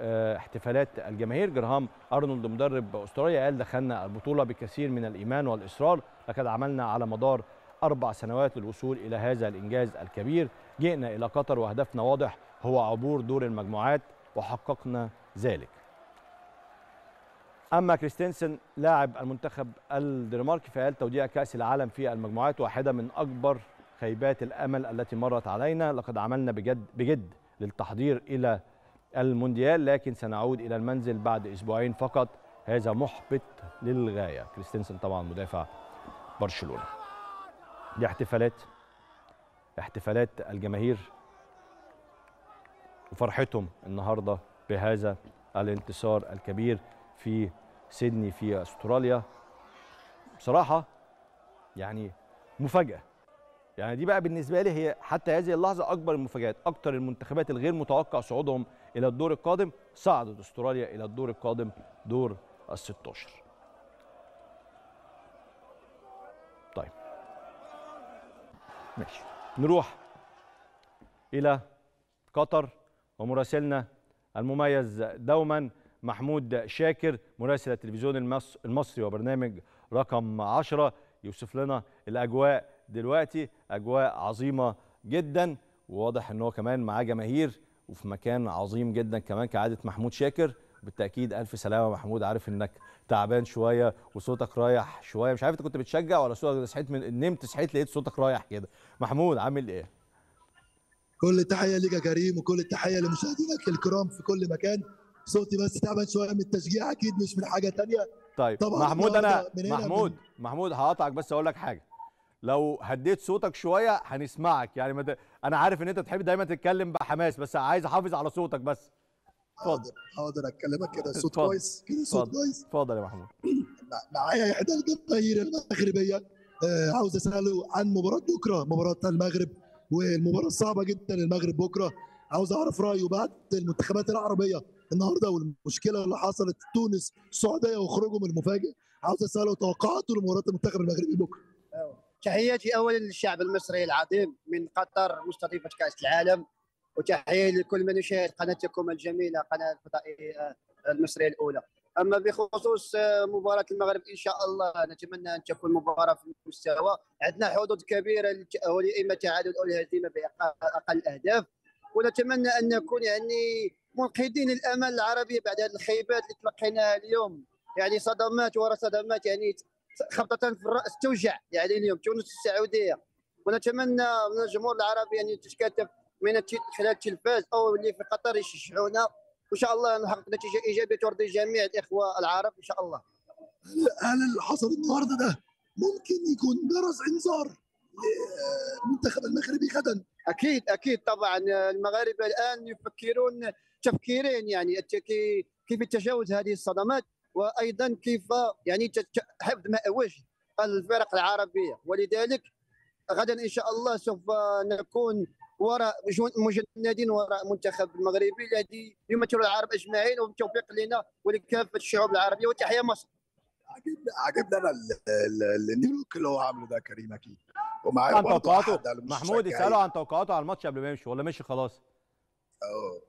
A: آه، احتفالات الجماهير جرهام ارنولد مدرب استراليا قال دخلنا البطوله بكثير من الايمان والاصرار لقد عملنا على مدار اربع سنوات للوصول الى هذا الانجاز الكبير جئنا الى قطر وهدفنا واضح هو عبور دور المجموعات وحققنا ذلك اما كريستنسن لاعب المنتخب الدنماركي فقال توديع كاس العالم في المجموعات واحده من اكبر خيبات الامل التي مرت علينا لقد عملنا بجد بجد للتحضير الى المونديال لكن سنعود إلى المنزل بعد أسبوعين فقط هذا محبط للغاية كريستنسن طبعا مدافع برشلونة دي احتفالات احتفالات الجماهير وفرحتهم النهارده بهذا الانتصار الكبير في سيدني في استراليا بصراحه يعني مفاجاه يعني دي بقى بالنسبه لي هي حتى هذه اللحظه اكبر المفاجات اكثر المنتخبات الغير متوقع صعودهم الى الدور القادم صعدت استراليا الى الدور القادم دور ال 16 طيب ماشي نروح الى قطر ومراسلنا المميز دوما محمود شاكر مراسل التلفزيون المصري وبرنامج رقم 10 يوصف لنا الاجواء دلوقتي اجواء عظيمه جدا وواضح ان هو كمان معاه جماهير وفي مكان عظيم جدا كمان كعاده محمود شاكر بالتاكيد الف سلامه محمود عارف انك تعبان شويه وصوتك رايح شويه مش عارف انت كنت بتشجع ولا صوتك صحيت من نمت صحيت لقيت صوتك رايح كده محمود عامل ايه
C: كل التحيه ليك يا كريم وكل التحيه لمشاهدينك الكرام في كل مكان صوتي بس تعبان شويه من التشجيع اكيد مش من حاجه تانية طيب
A: طبعا محمود انا محمود من... محمود هقطعك بس اقول لك حاجه لو هديت صوتك شويه هنسمعك يعني ما انا عارف ان انت تحب دايما تتكلم بحماس بس عايز احافظ على صوتك بس اتفضل
C: حاضر اكلمك كده صوت كويس كده صوت كويس اتفضل يا محمود معايا احدى الجماهير المغربيه آه، عاوز اساله عن مباراه بكره مباراه المغرب والمباراه الصعبه جدا المغرب بكره عاوز اعرف رايه بعد المنتخبات العربيه النهارده والمشكله اللي حصلت تونس السعوديه وخروجهم المفاجئ عاوز اساله توقعاته لمباراه المنتخب المغربي بكره
D: تحياتي اولا للشعب المصري العظيم من قطر مستضيفه كاس العالم وتحيه لكل من يشاهد قناتكم الجميله قناه الفضائيه المصريه الاولى اما بخصوص مباراه المغرب ان شاء الله نتمنى ان تكون مباراه في المستوى عندنا حظوظ كبيره للتاهل اما تعادل او الهزيمه باقل الاهداف ونتمنى ان نكون يعني منقذين الامل العربي بعد هذه الخيبات اللي تلقيناها اليوم يعني صدمات ورا صدمات يعني خبطه في الراس توجع يعني اليوم تونس السعوديه ونتمنى من الجمهور العربي ان يتكاتف من خلال التلفاز او اللي في قطر يشجعونا وان شاء الله نحقق نتيجه ايجابيه ترضي جميع الاخوه العرب ان شاء الله.
C: هل اللي حصل النهارده ده
D: ممكن يكون درس انذار للمنتخب المغربي غدا؟ اكيد اكيد طبعا المغاربه الان يفكرون تفكيرين يعني كيف تجاوز هذه الصدمات وايضا كيف يعني حفظ وجه الفرق العربيه ولذلك غدا ان شاء الله سوف نكون وراء مجندين وراء المنتخب المغربي الذي يمثل العرب اجمعين وبالتوفيق لنا ولكافه الشعوب العربيه وتحيا مصر. عجبنا عجبنا انا
C: النيوك اللي هو عامله ده كريم اكيد ومعاه عن توقعاته محمود اساله عن توقعاته على
A: الماتش قبل ما يمشي ولا مشي خلاص؟ اه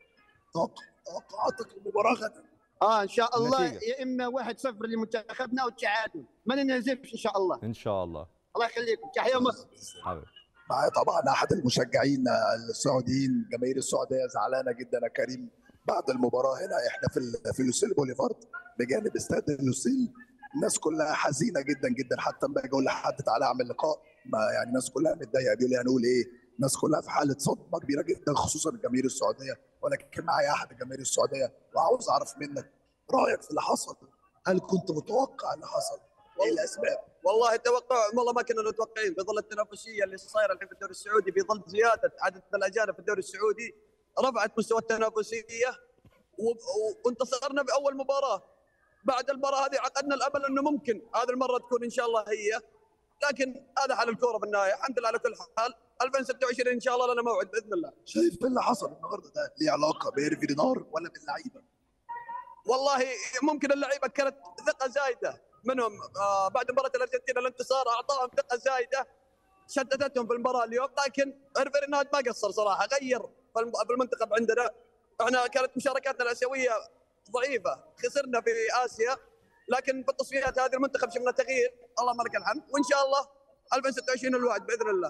D: توقعاتك المباراه غدا اه ان شاء الله يا اما واحد صفر لمنتخبنا او التعادل ما ننهزمش ان شاء الله ان شاء الله الله يخليكم تحيه مصر حبيبي آه، طبعا احد المشجعين
C: السعوديين جماهير السعوديه زعلانه جدا يا كريم بعد المباراه هنا احنا في في لوسيل بوليفارد بجانب استاد لوسيل الناس كلها حزينه جدا جدا حتى لما اقول لحد تعالى اعمل لقاء ما يعني الناس كلها متضايقه بيقول لي يعني هنقول ايه الناس كلها في حاله صدمه كبيره جدا خصوصا الجماهير السعوديه وانا كان معايا احد الجماهير السعوديه وعاوز اعرف منك رايك في اللي حصل هل كنت متوقع اللي حصل؟ ايه الاسباب؟ والله توقع والله ما كنا متوقعين بظل التنافسيه اللي صايره الحين في الدوري السعودي في ظل زياده عدد الاجانب في الدوري السعودي رفعت مستوى التنافسيه وانتصرنا باول مباراه بعد المباراه هذه عقدنا الامل انه ممكن هذه المره تكون ان شاء الله هي لكن هذا حال الكوره في النهايه الحمد لله على كل حال 2026 ان شاء الله لنا موعد باذن الله شايف ايه اللي حصل النهارده ده ليه علاقه بيرفي رينار ولا باللعيبه والله ممكن اللعيبه كانت ثقه زايده منهم آه بعد مباراه الارجنتين الانتصار اعطاهم ثقه زايده شتتتهم في المباراه اليوم لكن رينار ما قصر صراحه غير في المنتخب عندنا احنا كانت مشاركاتنا الاسيويه ضعيفه خسرنا في اسيا لكن في التصفيات هذه المنتخب شفنا تغيير اللهم لك الحمد وان شاء الله 2026 الوعد باذن الله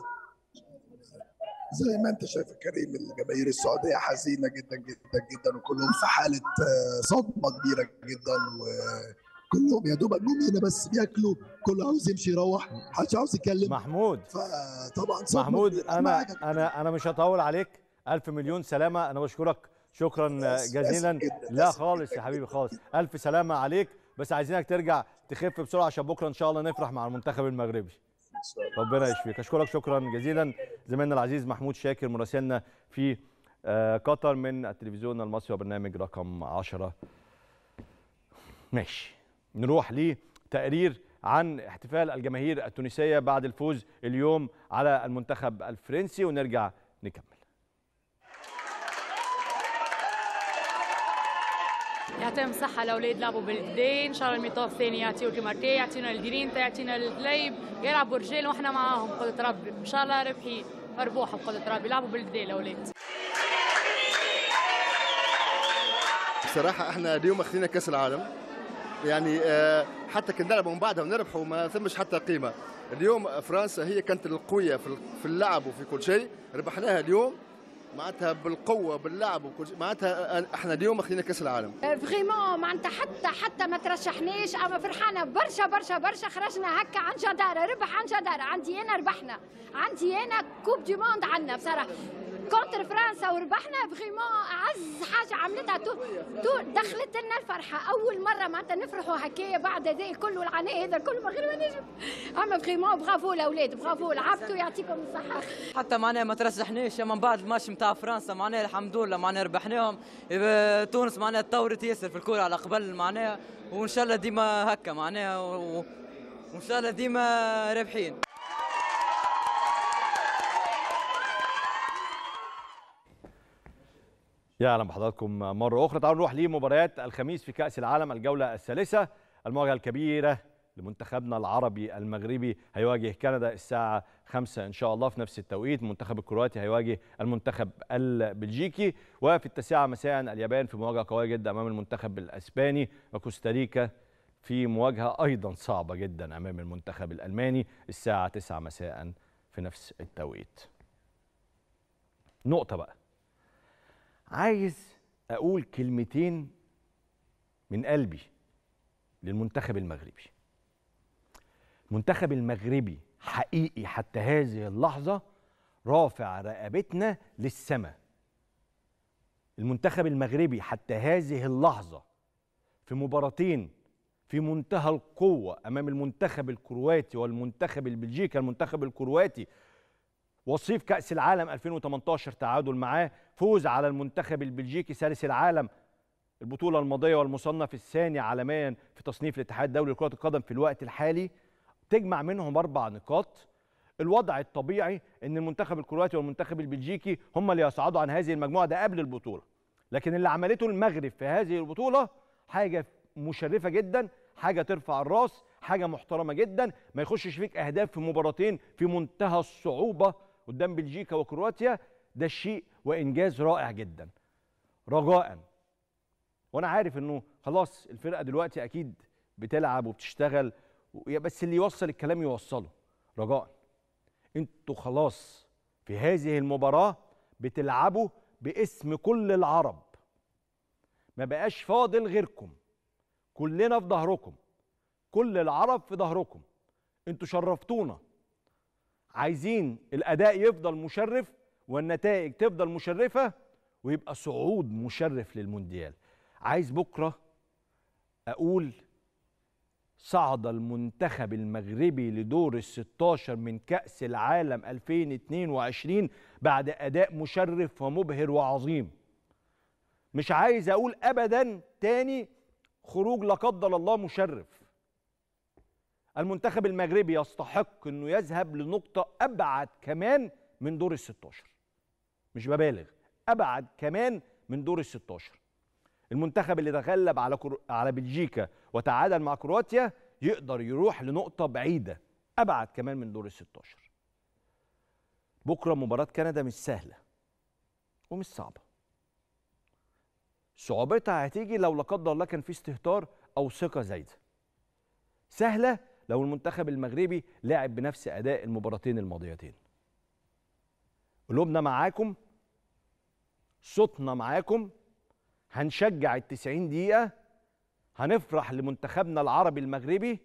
C: زي ما انت شايف كريم الجماهير السعوديه حزينه جدا جدا جدا وكلهم في حاله آه، صدمه كبيره جدا وكلهم يا جم هنا بس بياكلوا كله عاوز يمشي يروح محدش عاوز يتكلم محمود فطبعا صدمة محمود انا
A: انا انا مش هطول عليك الف مليون سلامه انا بشكرك شكرا آه، جزيلا لا خالص يا حبيبي خالص الف سلامه عليك بس عايزينك ترجع تخف بسرعه عشان بكره ان شاء الله نفرح مع المنتخب المغربي ربنا يشفيك اشكرك شكرا جزيلا زميلنا العزيز محمود شاكر مراسلنا في آه، قطر من التلفزيون المصري وبرنامج رقم 10 ماشي نروح لتقرير عن احتفال الجماهير التونسيه بعد الفوز اليوم على المنتخب الفرنسي ونرجع نكمل
B: يعطيهم الصحة الأولاد لعبوا بالكدا إن شاء الله الميطاف الثاني يعطيو كما يعطينا الجرينتا يعطينا الكليب يلعبوا رجال وإحنا معاهم قلت ربي إن شاء الله ربحي مربوحة بقدرة ربي يلعبوا بالكدا الأولاد
C: بصراحة احنا اليوم اخذنا كأس العالم يعني آه، حتى كنا نلعبوا من بعدها ونربحوا ما ثمش حتى قيمة اليوم فرنسا هي كانت القوية في اللعب وفي كل شيء ربحناها اليوم معناتها بالقوه باللعب وكل شيء معناتها احنا اليوم اخذنا كاس العالم
D: أه، فريمون معناتها حتى حتى ما ترشحناش اما فرحانه برشا برشا برشا خرجنا هكا عن جداره ربح عن جداره عندي انا ربحنا عندي انا كوب دي موند عندنا بصراحه
A: كونتر فرنسا وربحنا فريمون اعز حاجه عملتها تو, تو دخلت لنا الفرحه اول مره معناتها نفرحوا هكايا بعد هذا كل العناء هذا كل من غير ما نجم
B: اما فريمون برافو الاولاد برافو لعبتوا يعطيكم الصحه حتى معناها ما ترشحناش من بعد الماتش نتاع فرنسا معناها الحمد لله معناها ربحناهم تونس معناها تطورت ياسر في الكوره على قبل معناها وان شاء الله ديما هكا معناها وان شاء الله ديما رابحين
A: يا اهلا بحضراتكم مره اخرى تعالوا نروح لمباريات الخميس في كاس العالم الجوله الثالثه المواجهه الكبيره لمنتخبنا العربي المغربي هيواجه كندا الساعه 5 ان شاء الله في نفس التوقيت المنتخب الكرواتي هيواجه المنتخب البلجيكي وفي التاسعه مساء اليابان في مواجهه قويه جدا امام المنتخب الاسباني وكوستاريكا في مواجهه ايضا صعبه جدا امام المنتخب الالماني الساعه 9 مساء في نفس التوقيت نقطه بقى عايز اقول كلمتين من قلبي للمنتخب المغربي المنتخب المغربي حقيقي حتى هذه اللحظه رافع رقبتنا للسماء المنتخب المغربي حتى هذه اللحظه في مباراتين في منتهى القوه امام المنتخب الكرواتي والمنتخب البلجيكي المنتخب الكرواتي وصيف كأس العالم 2018 تعادل معاه فوز على المنتخب البلجيكي ثالث العالم البطولة الماضية والمصنف الثاني عالميا في تصنيف الاتحاد الدولي لكرة القدم في الوقت الحالي تجمع منهم أربع نقاط الوضع الطبيعي أن المنتخب الكرواتي والمنتخب البلجيكي هم اللي يصعدوا عن هذه المجموعة ده قبل البطولة لكن اللي عملته المغرب في هذه البطولة حاجة مشرفة جدا حاجة ترفع الراس حاجة محترمة جدا ما يخشش فيك أهداف في مباراتين في منتهى الصعوبة قدام بلجيكا وكرواتيا ده شيء وانجاز رائع جدا رجاء وانا عارف انه خلاص الفرقه دلوقتي اكيد بتلعب وبتشتغل بس اللي يوصل الكلام يوصله رجاء انتوا خلاص في هذه المباراه بتلعبوا باسم كل العرب ما بقاش فاضل غيركم كلنا في ظهركم كل العرب في ظهركم انتوا شرفتونا عايزين الاداء يفضل مشرف والنتائج تفضل مشرفه ويبقى صعود مشرف للمونديال عايز بكره اقول صعد المنتخب المغربي لدور ال 16 من كأس العالم 2022 بعد أداء مشرف ومبهر وعظيم. مش عايز أقول أبدا تاني خروج لا قدر الله مشرف. المنتخب المغربي يستحق انه يذهب لنقطه ابعد كمان من دور ال 16 مش ببالغ ابعد كمان من دور ال 16 المنتخب اللي تغلب على كرو... على بلجيكا وتعادل مع كرواتيا يقدر يروح لنقطه بعيده ابعد كمان من دور ال 16 بكره مباراه كندا مش سهله ومش صعبه صعوبتها هتيجي لو لا قدر الله كان في استهتار او ثقه زايده سهله لو المنتخب المغربي لعب بنفس اداء المباراتين الماضيتين قلوبنا معاكم صوتنا معاكم هنشجع ال 90 دقيقه هنفرح لمنتخبنا العربي المغربي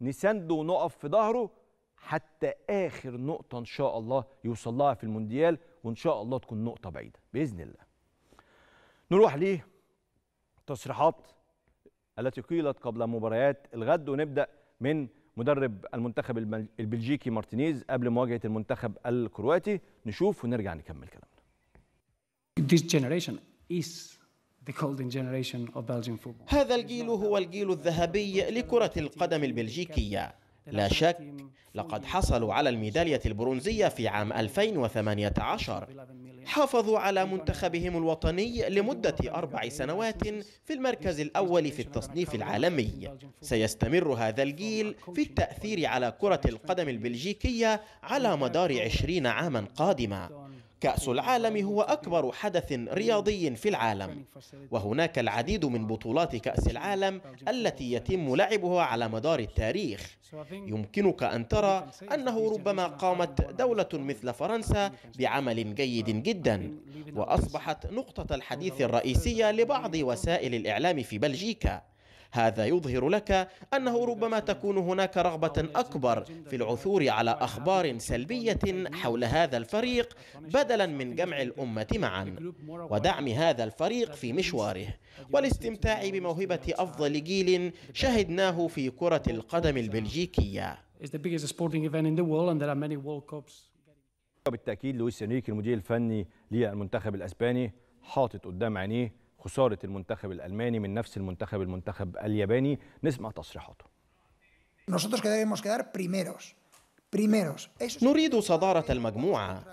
A: نسنده ونقف في ظهره حتى اخر نقطه ان شاء الله يوصل لها في المونديال وان شاء الله تكون نقطه بعيده باذن الله نروح ليه تصريحات التي قيلت قبل مباريات الغد ونبدا من مدرب المنتخب البلجيكي مارتينيز قبل مواجهه المنتخب الكرواتي نشوف ونرجع نكمل كلامنا
D: This generation is the golden generation of Belgian football.
E: هذا الجيل هو الجيل الذهبي لكرة القدم البلجيكية لا شك لقد حصلوا على الميدالية البرونزية في عام 2018 حافظوا على منتخبهم الوطني لمدة أربع سنوات في المركز الأول في التصنيف العالمي سيستمر هذا الجيل في التأثير على كرة القدم البلجيكية على مدار عشرين عاما قادمة كأس العالم هو أكبر حدث رياضي في العالم وهناك العديد من بطولات كأس العالم التي يتم لعبها على مدار التاريخ يمكنك أن ترى أنه ربما قامت دولة مثل فرنسا بعمل جيد جدا وأصبحت نقطة الحديث الرئيسية لبعض وسائل الإعلام في بلجيكا هذا يظهر لك أنه ربما تكون هناك رغبة أكبر في العثور على أخبار سلبية حول هذا الفريق بدلا من جمع الأمة معا ودعم هذا الفريق في مشواره والاستمتاع بموهبة أفضل جيل شهدناه في كرة القدم البلجيكية
A: وبالتأكيد لويس انريكي المدير الفني للمنتخب الأسباني حاطط قدام عينيه خسارة المنتخب الألماني من نفس المنتخب المنتخب الياباني نسمع تصريحاته
E: نريد صدارة المجموعة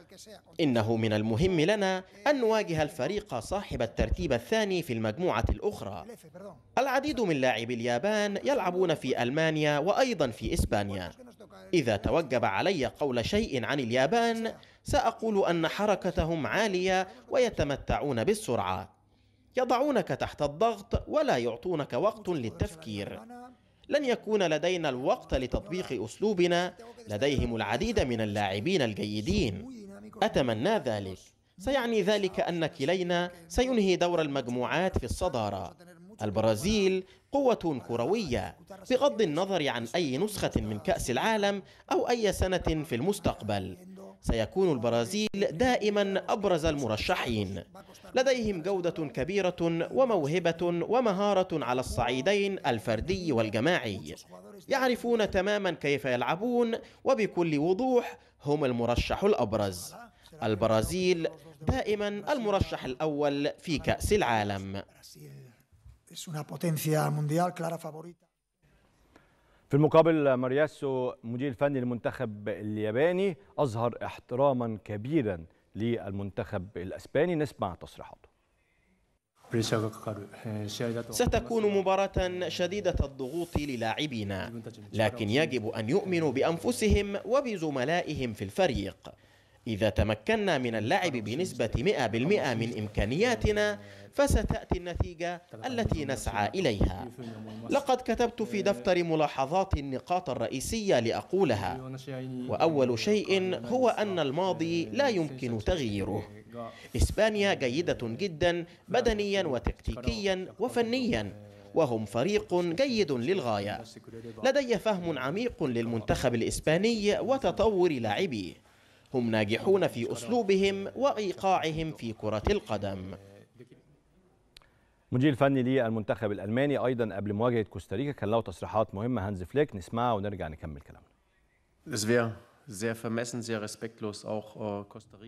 E: إنه من المهم لنا أن نواجه الفريق صاحب الترتيب الثاني في المجموعة الأخرى العديد من لاعبي اليابان يلعبون في ألمانيا وأيضا في إسبانيا إذا توجب علي قول شيء عن اليابان سأقول أن حركتهم عالية ويتمتعون بالسرعة يضعونك تحت الضغط ولا يعطونك وقت للتفكير لن يكون لدينا الوقت لتطبيق اسلوبنا لديهم العديد من اللاعبين الجيدين اتمنى ذلك سيعني ذلك ان كلينا سينهي دور المجموعات في الصداره البرازيل قوة كروية بغض النظر عن أي نسخة من كأس العالم أو أي سنة في المستقبل سيكون البرازيل دائما أبرز المرشحين لديهم جودة كبيرة وموهبة ومهارة على الصعيدين الفردي والجماعي يعرفون تماما كيف يلعبون وبكل وضوح هم المرشح الأبرز البرازيل دائما المرشح الأول في كأس العالم في المقابل مارياسو مدير
A: الفني للمنتخب الياباني أظهر احتراما كبيرا للمنتخب الأسباني نسمع تصريحاته ستكون
E: مباراة شديدة الضغوط للاعبينا لكن يجب أن يؤمنوا بأنفسهم وبزملائهم في الفريق إذا تمكنا من اللعب بنسبة 100% من إمكانياتنا فستأتي النتيجة التي نسعى إليها. لقد كتبت في دفتر ملاحظات النقاط الرئيسية لأقولها، وأول شيء هو أن الماضي لا يمكن تغييره. إسبانيا جيدة جدا بدنيا وتكتيكيا وفنيا، وهم فريق جيد للغاية. لدي فهم عميق للمنتخب الإسباني وتطور لاعبيه. هم ناجحون في أسلوبهم وإيقاعهم في كرة القدم مدير الفني للمنتخب الألماني
A: أيضا قبل مواجهة كوستاريكا كان له تصريحات مهمة هانز فليك نسمعها ونرجع نكمل
E: كلامنا äh,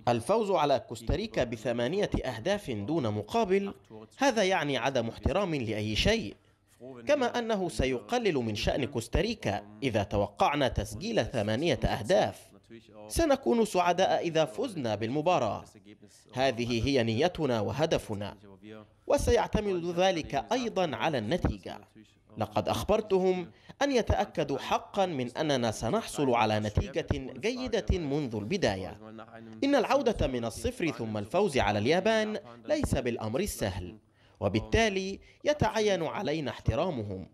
E: الفوز على كوستاريكا بثمانية أهداف دون مقابل هذا يعني عدم احترام لأي شيء كما أنه سيقلل من شأن كوستاريكا إذا توقعنا تسجيل ثمانية أهداف سنكون سعداء إذا فزنا بالمباراة هذه هي نيتنا وهدفنا وسيعتمد ذلك أيضا على النتيجة لقد أخبرتهم أن يتأكدوا حقا من أننا سنحصل على نتيجة جيدة منذ البداية إن العودة من الصفر ثم الفوز على اليابان ليس بالأمر السهل وبالتالي يتعين علينا احترامهم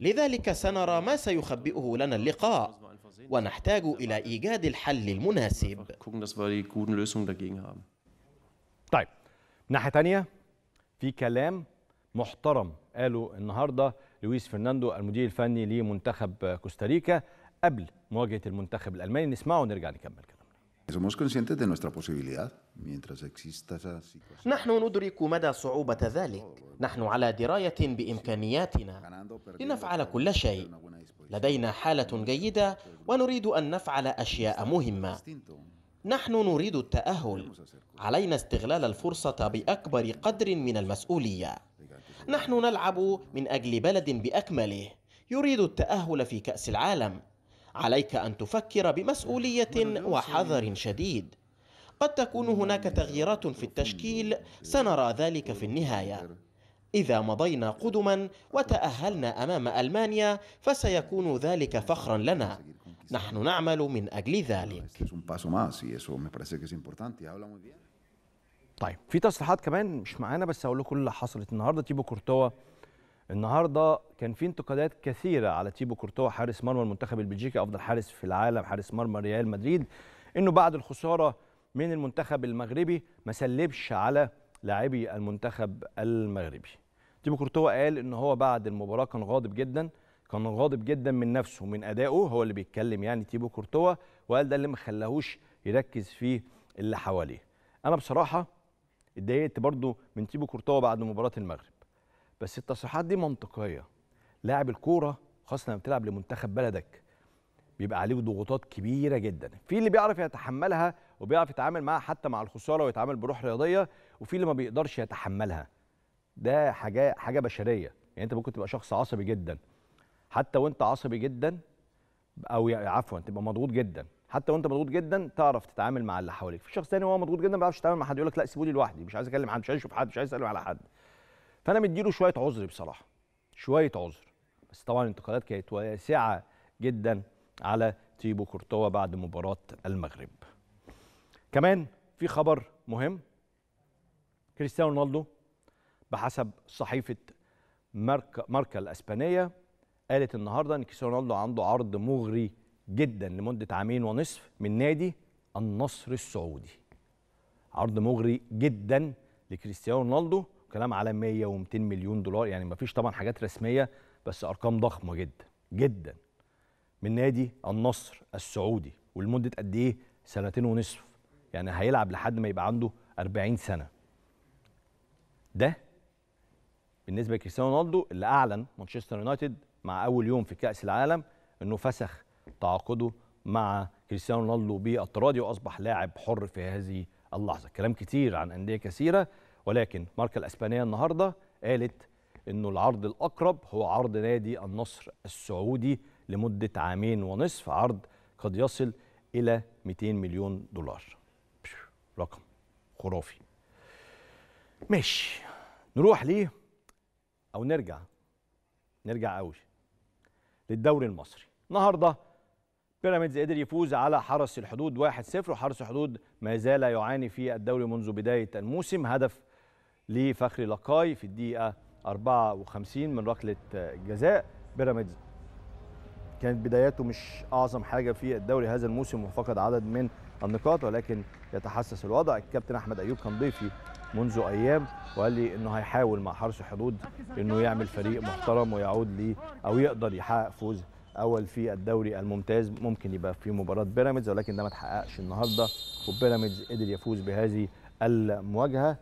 E: لذلك سنرى ما سيخبئه لنا اللقاء ونحتاج إلى إيجاد الحل المناسب
A: طيب ناحية تانية في كلام محترم قاله النهارده لويس فرناندو المدير الفني لمنتخب كوستاريكا قبل مواجهه المنتخب الالماني نسمعه
E: ونرجع نكمل
F: كلامنا
E: نحن ندرك مدى صعوبة ذلك، نحن على دراية بإمكانياتنا لنفعل كل شيء، لدينا حالة جيدة ونريد أن نفعل أشياء مهمة نحن نريد التأهل علينا استغلال الفرصة بأكبر قدر من المسؤولية نحن نلعب من أجل بلد بأكمله يريد التأهل في كأس العالم عليك أن تفكر بمسؤولية وحذر شديد قد تكون هناك تغييرات في التشكيل سنرى ذلك في النهايه إذا مضينا قدما وتأهلنا أمام ألمانيا فسيكون ذلك فخرا لنا نحن نعمل من أجل ذلك
A: طيب في تصريحات كمان مش معانا بس هقول لكم اللي حصلت النهارده تيبو كورتوا النهارده كان في انتقادات كثيره على تيبو كورتوا حارس مرمى المنتخب البلجيكي افضل حارس في العالم حارس مرمى ريال مدريد انه بعد الخساره من المنتخب المغربي ما سلبش على لاعبي المنتخب المغربي تيبو كورتوا قال ان هو بعد المباراه كان غاضب جدا كان غاضب جدا من نفسه من ادائه هو اللي بيتكلم يعني تيبو كورتوا وقال ده اللي ما خلاهوش يركز في اللي حواليه انا بصراحه اتضايقت برضو من تيبو كورتوا بعد مباراه المغرب بس التصريحات دي منطقيه لاعب الكوره خاصه لما بتلعب لمنتخب بلدك بيبقى عليه ضغوطات كبيره جدا في اللي بيعرف يتحملها وبيعرف يتعامل معاها حتى مع الخساره ويتعامل بروح رياضيه وفي اللي ما بيقدرش يتحملها ده حاجه حاجه بشريه يعني انت ممكن تبقى شخص عصبي جدا حتى وانت عصبي جدا او عفوا تبقى مضغوط جدا حتى وانت مضغوط جدا تعرف تتعامل مع اللي حواليك في شخص تاني وهو مضغوط جدا ما بيعرفش يتعامل مع حد يقول لك لا سيبوني لوحدي مش عايز اكلم حد مش عايز اشوف حد مش عايز اسال على حد فانا مديله شويه عذر بصراحه شويه عذر بس طبعا الانتقادات كانت واسعه جدا على تيبو كورتوا بعد مباراه المغرب كمان في خبر مهم كريستيانو رونالدو بحسب صحيفه ماركا, ماركا الاسبانيه قالت النهارده ان كريستيانو رونالدو عنده عرض مغري جدا لمده عامين ونصف من نادي النصر السعودي عرض مغري جدا لكريستيانو رونالدو كلام على 100 و200 مليون دولار يعني ما فيش طبعا حاجات رسميه بس ارقام ضخمه جدا جدا من نادي النصر السعودي ولمده قد ايه سنتين ونصف يعني هيلعب لحد ما يبقى عنده 40 سنه ده بالنسبه لكريستيانو رونالدو اللي اعلن مانشستر يونايتد مع اول يوم في كاس العالم انه فسخ تعاقده مع كريستيانو رونالدو بالتراضي واصبح لاعب حر في هذه اللحظه كلام كتير عن انديه كثيره ولكن ماركا الاسبانيه النهارده قالت انه العرض الاقرب هو عرض نادي النصر السعودي لمده عامين ونصف عرض قد يصل الى 200 مليون دولار رقم خرافي ماشي نروح ليه او نرجع نرجع قوي للدوري المصري النهارده بيراميدز قدر يفوز على حرس الحدود 1-0 وحرس الحدود ما زال يعاني في الدوري منذ بدايه الموسم هدف لفخري لقاي في الدقيقه 54 من ركله جزاء بيراميدز كانت بداياته مش اعظم حاجه في الدوري هذا الموسم وفقد عدد من النقاط ولكن يتحسس الوضع الكابتن احمد ايوب كان ضيفي منذ ايام وقال لي انه هيحاول مع حرس الحدود انه يعمل فريق محترم ويعود لي او يقدر يحقق فوز اول في الدوري الممتاز ممكن يبقى في مباراه بيراميدز ولكن ده ما اتحققش النهارده وبيراميدز قدر يفوز بهذه المواجهه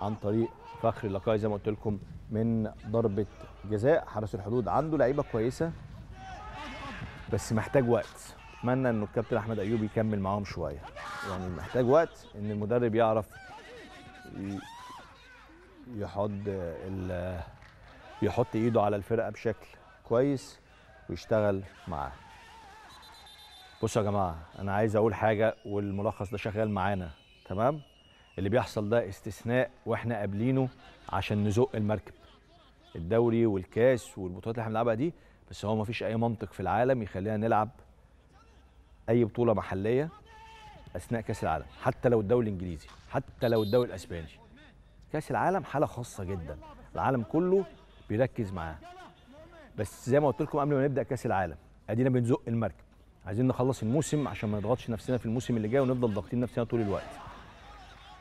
A: عن طريق فخر لقاي زي ما قلت لكم من ضربه جزاء حرس الحدود عنده لعيبه كويسه بس محتاج وقت اتمنى انه الكابتن احمد ايوب يكمل معاهم شويه يعني محتاج وقت ان المدرب يعرف ال يحط ايده على الفرقه بشكل كويس ويشتغل معاها بصوا يا جماعه انا عايز اقول حاجه والملخص ده شغال معانا تمام اللي بيحصل ده استثناء واحنا قابلينه عشان نزق المركب الدوري والكاس والبطولات اللي احنا بنلعبها دي بس هو ما فيش اي منطق في العالم يخلينا نلعب اي بطوله محليه اثناء كاس العالم حتى لو الدوري الانجليزي حتى لو الدوري الاسباني كاس العالم حاله خاصه جدا العالم كله بيركز معاه بس زي ما قلت لكم قبل ما نبدا كاس العالم ادينا بنزق المركب عايزين نخلص الموسم عشان ما نضغطش نفسنا في الموسم اللي جاي ونفضل ضاغطين نفسنا طول الوقت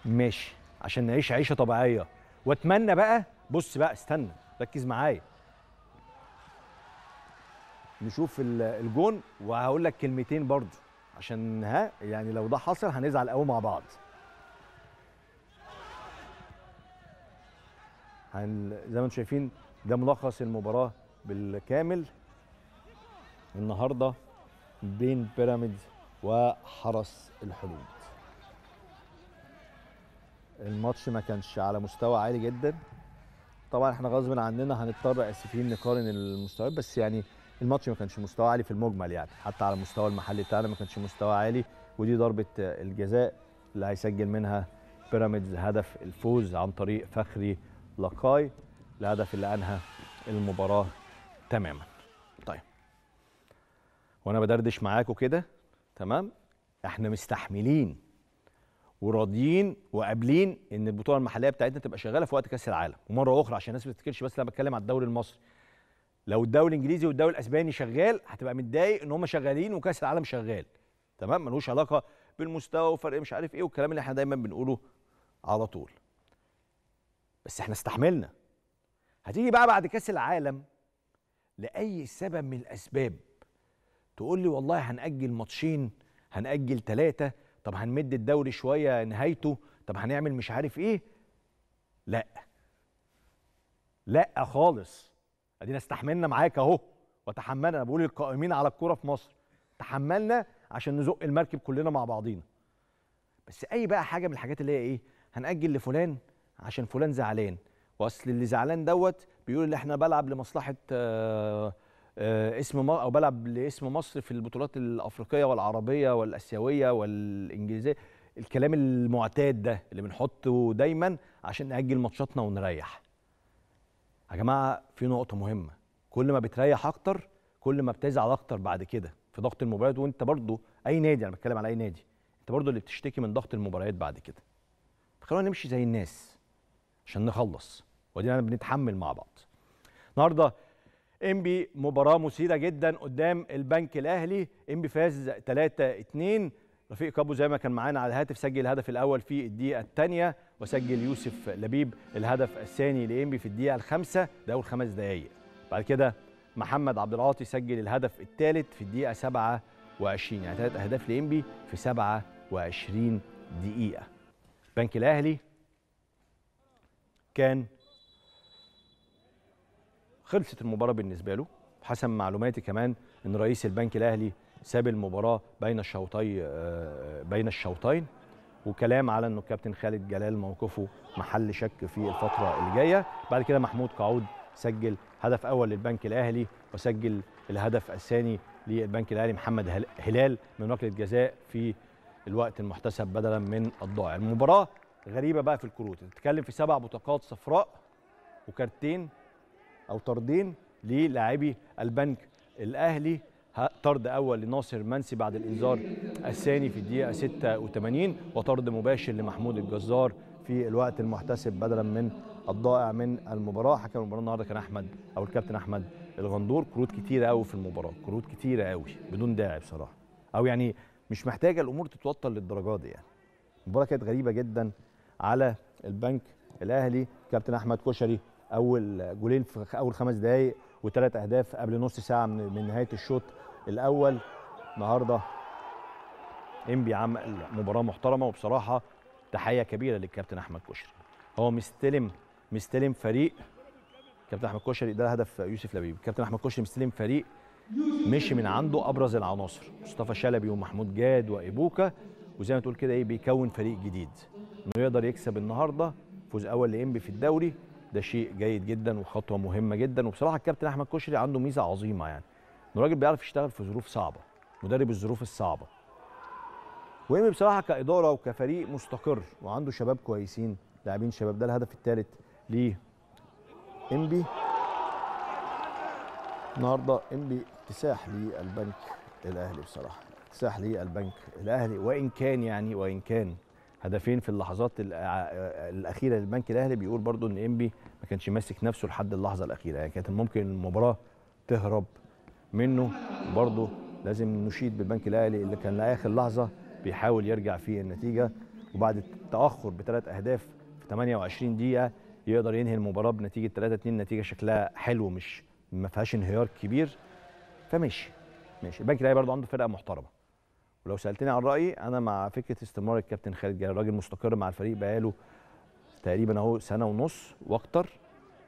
A: ماشي عشان نعيش عيشه طبيعيه واتمنى بقى بص بقى استنى ركز معايا نشوف الجون وهقول لك كلمتين برضه عشان ها يعني لو ده حصل هنزعل قوي مع بعض هن زي ما انتم شايفين ده ملخص المباراه بالكامل النهارده بين بيراميدز وحرس الحدود الماتش ما كانش على مستوى عالي جدا طبعا احنا غصب عننا هنضطر اسفين نقارن المستويات بس يعني الماتش ما كانش مستوى عالي في المجمل يعني حتى على المستوى المحلي بتاعنا ما كانش مستوى عالي ودي ضربه الجزاء اللي هيسجل منها بيراميدز هدف الفوز عن طريق فخري لقاي الهدف اللي انهى المباراه تماما طيب وانا بدردش معاكم كده تمام احنا مستحملين وراضيين وقابلين ان البطوله المحليه بتاعتنا تبقى شغاله في وقت كاس العالم ومره اخرى عشان الناس ما تفتكرش بس انا بتكلم على الدوري المصري لو الدوري الانجليزي والدوري الاسباني شغال هتبقى متضايق ان هم شغالين وكاس العالم شغال تمام ملوش علاقه بالمستوى وفرق مش عارف ايه والكلام اللي احنا دايما بنقوله على طول بس احنا استحملنا هتيجي بقى بعد كاس العالم لاي سبب من الاسباب تقول لي والله هنأجل ماتشين هنأجل ثلاثة طب هنمد الدوري شوية نهايته طب هنعمل مش عارف ايه لا لا خالص ادينا استحملنا معاك اهو وتحملنا بقول القائمين على الكوره في مصر تحملنا عشان نزق المركب كلنا مع بعضينا بس اي بقى حاجه من الحاجات اللي هي ايه هنأجل لفلان عشان فلان زعلان واصل اللي زعلان دوت بيقول ان احنا بلعب لمصلحه آآ آه، آآ آه، اسم او بلعب لاسم مصر في البطولات الافريقيه والعربيه والاسيويه والانجليزيه الكلام المعتاد ده اللي بنحطه دايما عشان نأجل ماتشاتنا ونريح يا جماعه في نقطه مهمه كل ما بتريح اكتر كل ما بتزعل اكتر بعد كده في ضغط المباريات وانت برضو اي نادي انا بتكلم على اي نادي انت برضو اللي بتشتكي من ضغط المباريات بعد كده خلونا نمشي زي الناس عشان نخلص ودينا بنتحمل مع بعض النهارده انبي مباراه مثيره جدا قدام البنك الاهلي انبي فاز 3 2 رفيق كابو زي ما كان معانا على الهاتف سجل الهدف الاول في الدقيقه الثانيه وسجل يوسف لبيب الهدف الثاني لإنبي في الدقيقة الخامسة ده أول خمس دقايق بعد كده محمد عبد العاطي سجل الهدف الثالث في الدقيقة 27 يعني ثلاث أهداف لإنبي في 27 دقيقة بنك الأهلي كان خلصت المباراة بالنسبة له حسب معلوماتي كمان ان رئيس البنك الاهلي ساب المباراه بين الشوطين آه، بين الشوطين وكلام على انه الكابتن خالد جلال موقفه محل شك في الفتره اللي جايه بعد كده محمود قعود سجل هدف اول للبنك الاهلي وسجل الهدف الثاني للبنك الاهلي محمد هلال من ركله جزاء في الوقت المحتسب بدلا من الضائع المباراه غريبه بقى في الكروت بتتكلم في سبع بطاقات صفراء وكارتين او طردين للاعبي البنك الاهلي طرد اول لناصر منسي بعد الانذار الثاني في الدقيقه 86 وطرد مباشر لمحمود الجزار في الوقت المحتسب بدلا من الضائع من المباراه حكم المباراه النهارده كان احمد او الكابتن احمد الغندور كروت كتيره قوي في المباراه كروت كتيره قوي بدون داعي بصراحه او يعني مش محتاجه الامور تتوتر للدرجه دي يعني المباراه كانت غريبه جدا على البنك الاهلي كابتن احمد كشري اول جولين في اول خمس دقائق وثلاث اهداف قبل نص ساعه من نهايه الشوط الاول النهارده انبي عمل مباراه محترمه وبصراحه تحيه كبيره للكابتن احمد كشري هو مستلم مستلم فريق كابتن احمد كشري ده هدف يوسف لبيب كابتن احمد كشري مستلم فريق مشي من عنده ابرز العناصر مصطفى شلبي ومحمود جاد وابوكا وزي ما تقول كده ايه بيكون فريق جديد انه يقدر يكسب النهارده فوز اول لانبي في الدوري ده شيء جيد جدا وخطوه مهمه جدا وبصراحه الكابتن احمد كشري عنده ميزه عظيمه يعني انه راجل بيعرف يشتغل في ظروف صعبه مدرب الظروف الصعبه وهم بصراحه كاداره وكفريق مستقر وعنده شباب كويسين لاعبين شباب ده الهدف الثالث ليه امبي النهارده امبي اكتساح للبنك الاهلي بصراحه اكتساح للبنك الاهلي وان كان يعني وان كان هدفين في اللحظات الاخيره للبنك الاهلي بيقول برضو ان امبي ما كانش ماسك نفسه لحد اللحظه الاخيره يعني كانت ممكن المباراه تهرب منه برضه لازم نشيد بالبنك الاهلي اللي كان لاخر لحظه بيحاول يرجع فيه النتيجه وبعد التاخر بثلاث اهداف في 28 دقيقه يقدر ينهي المباراه بنتيجه 3 2 نتيجه شكلها حلو مش ما فيهاش انهيار كبير فماشي ماشي البنك الاهلي برضه عنده فرقه محترمه ولو سالتني عن رايي انا مع فكره استمرار الكابتن خالد جلال راجل مستقر مع الفريق بقاله تقريبا اهو سنه ونص واكتر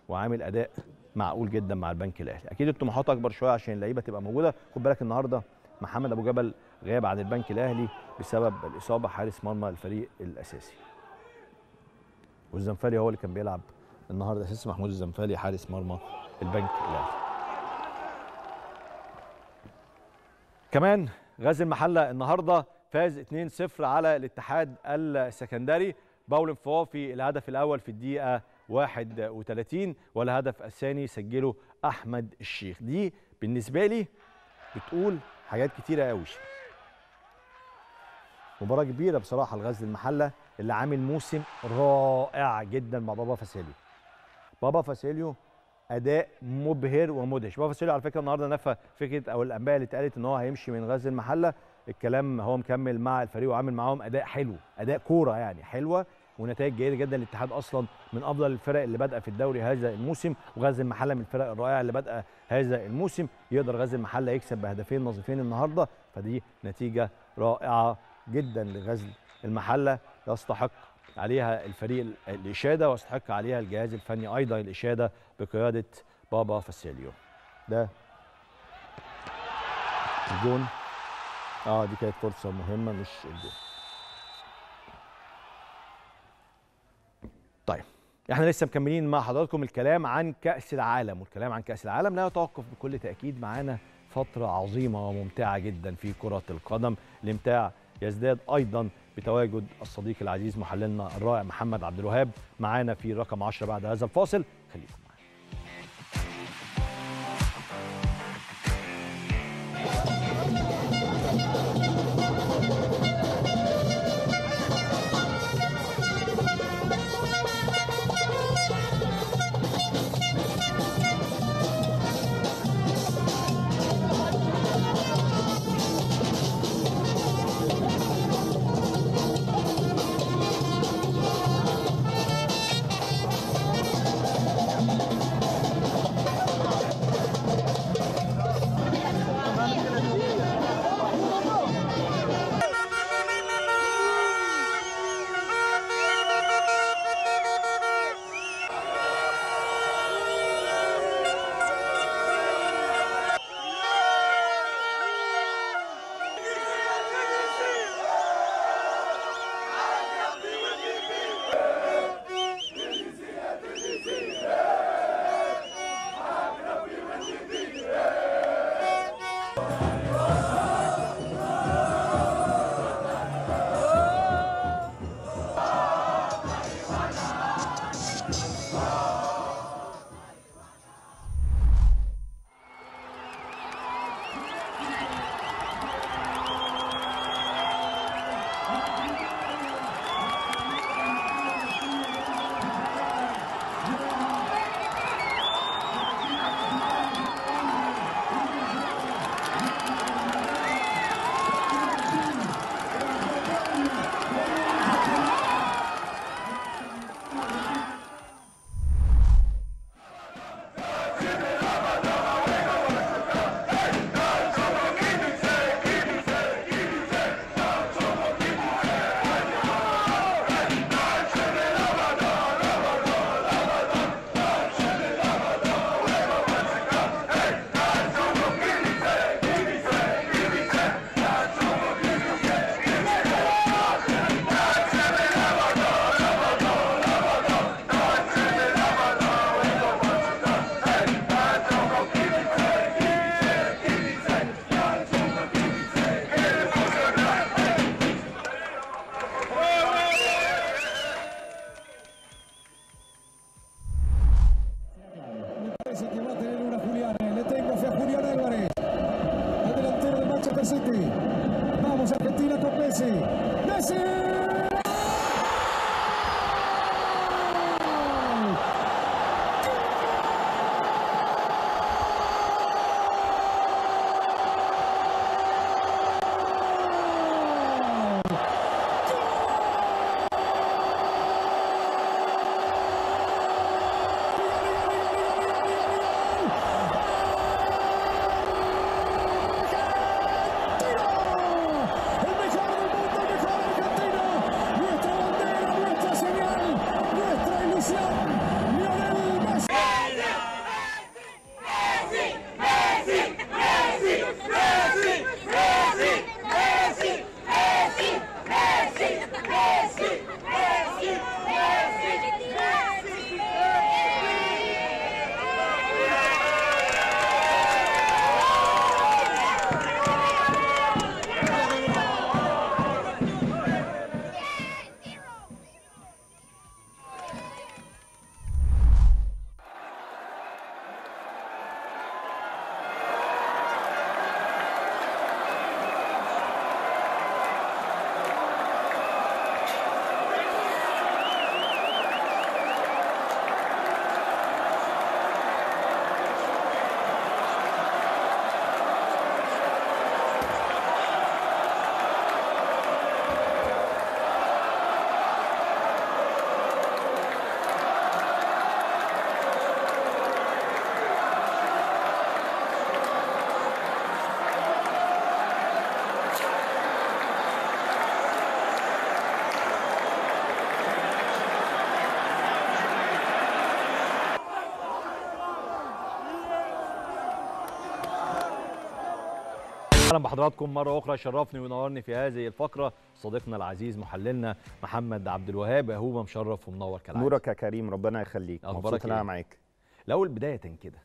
A: وعامل اداء معقول جدا مع البنك الاهلي اكيد الطموحات اكبر شويه عشان اللعيبه تبقى موجوده خد بالك النهارده محمد ابو جبل غاب عن البنك الاهلي بسبب الاصابه حارس مرمى الفريق الاساسي والزنفالي هو اللي كان بيلعب النهارده اساسي محمود الزنفالي حارس مرمى البنك الاهلي كمان غازي المحله النهارده فاز 2-0 على الاتحاد السكندري باول انفوافي الهدف الاول في الدقيقه 31 والهدف الثاني سجله احمد الشيخ دي بالنسبه لي بتقول حاجات كتيره قوي مباراه كبيره بصراحه لغزل المحله اللي عامل موسم رائع جدا مع بابا فاسيليو بابا فاسيليو اداء مبهر ومدهش بابا فاسيليو على فكره النهارده نفى فكره او الانباء اللي اتقالت ان هو هيمشي من غزل المحله الكلام هو مكمل مع الفريق وعامل معاهم اداء حلو اداء كوره يعني حلوه ونتائج جيده جدا الاتحاد اصلا من افضل الفرق اللي بادئه في الدوري هذا الموسم وغزل المحله من الفرق الرائعه اللي بادئه هذا الموسم يقدر غزل المحله يكسب بهدفين نظيفين النهارده فدي نتيجه رائعه جدا لغزل المحله يستحق عليها الفريق الاشاده ويستحق عليها الجهاز الفني ايضا الاشاده بقياده بابا فاسيليو ده الجون اه دي كانت فرصه مهمه مش الجون طيب احنا لسه مكملين مع حضراتكم الكلام عن كأس العالم والكلام عن كأس العالم لا يتوقف بكل تأكيد معانا فترة عظيمة وممتعة جدا في كرة القدم الامتاع يزداد أيضا بتواجد الصديق العزيز محللنا الرائع محمد عبد الوهاب معانا في رقم 10 بعد هذا الفاصل خليكم اهلا بحضراتكم مره اخرى شرفني وينورني في هذه الفقره صديقنا العزيز محللنا محمد عبد الوهاب هو مشرف ومنور كالعاده
F: نورك يا كريم ربنا يخليك اخبارك ان انا إيه؟
A: معاك الاول بدايه كده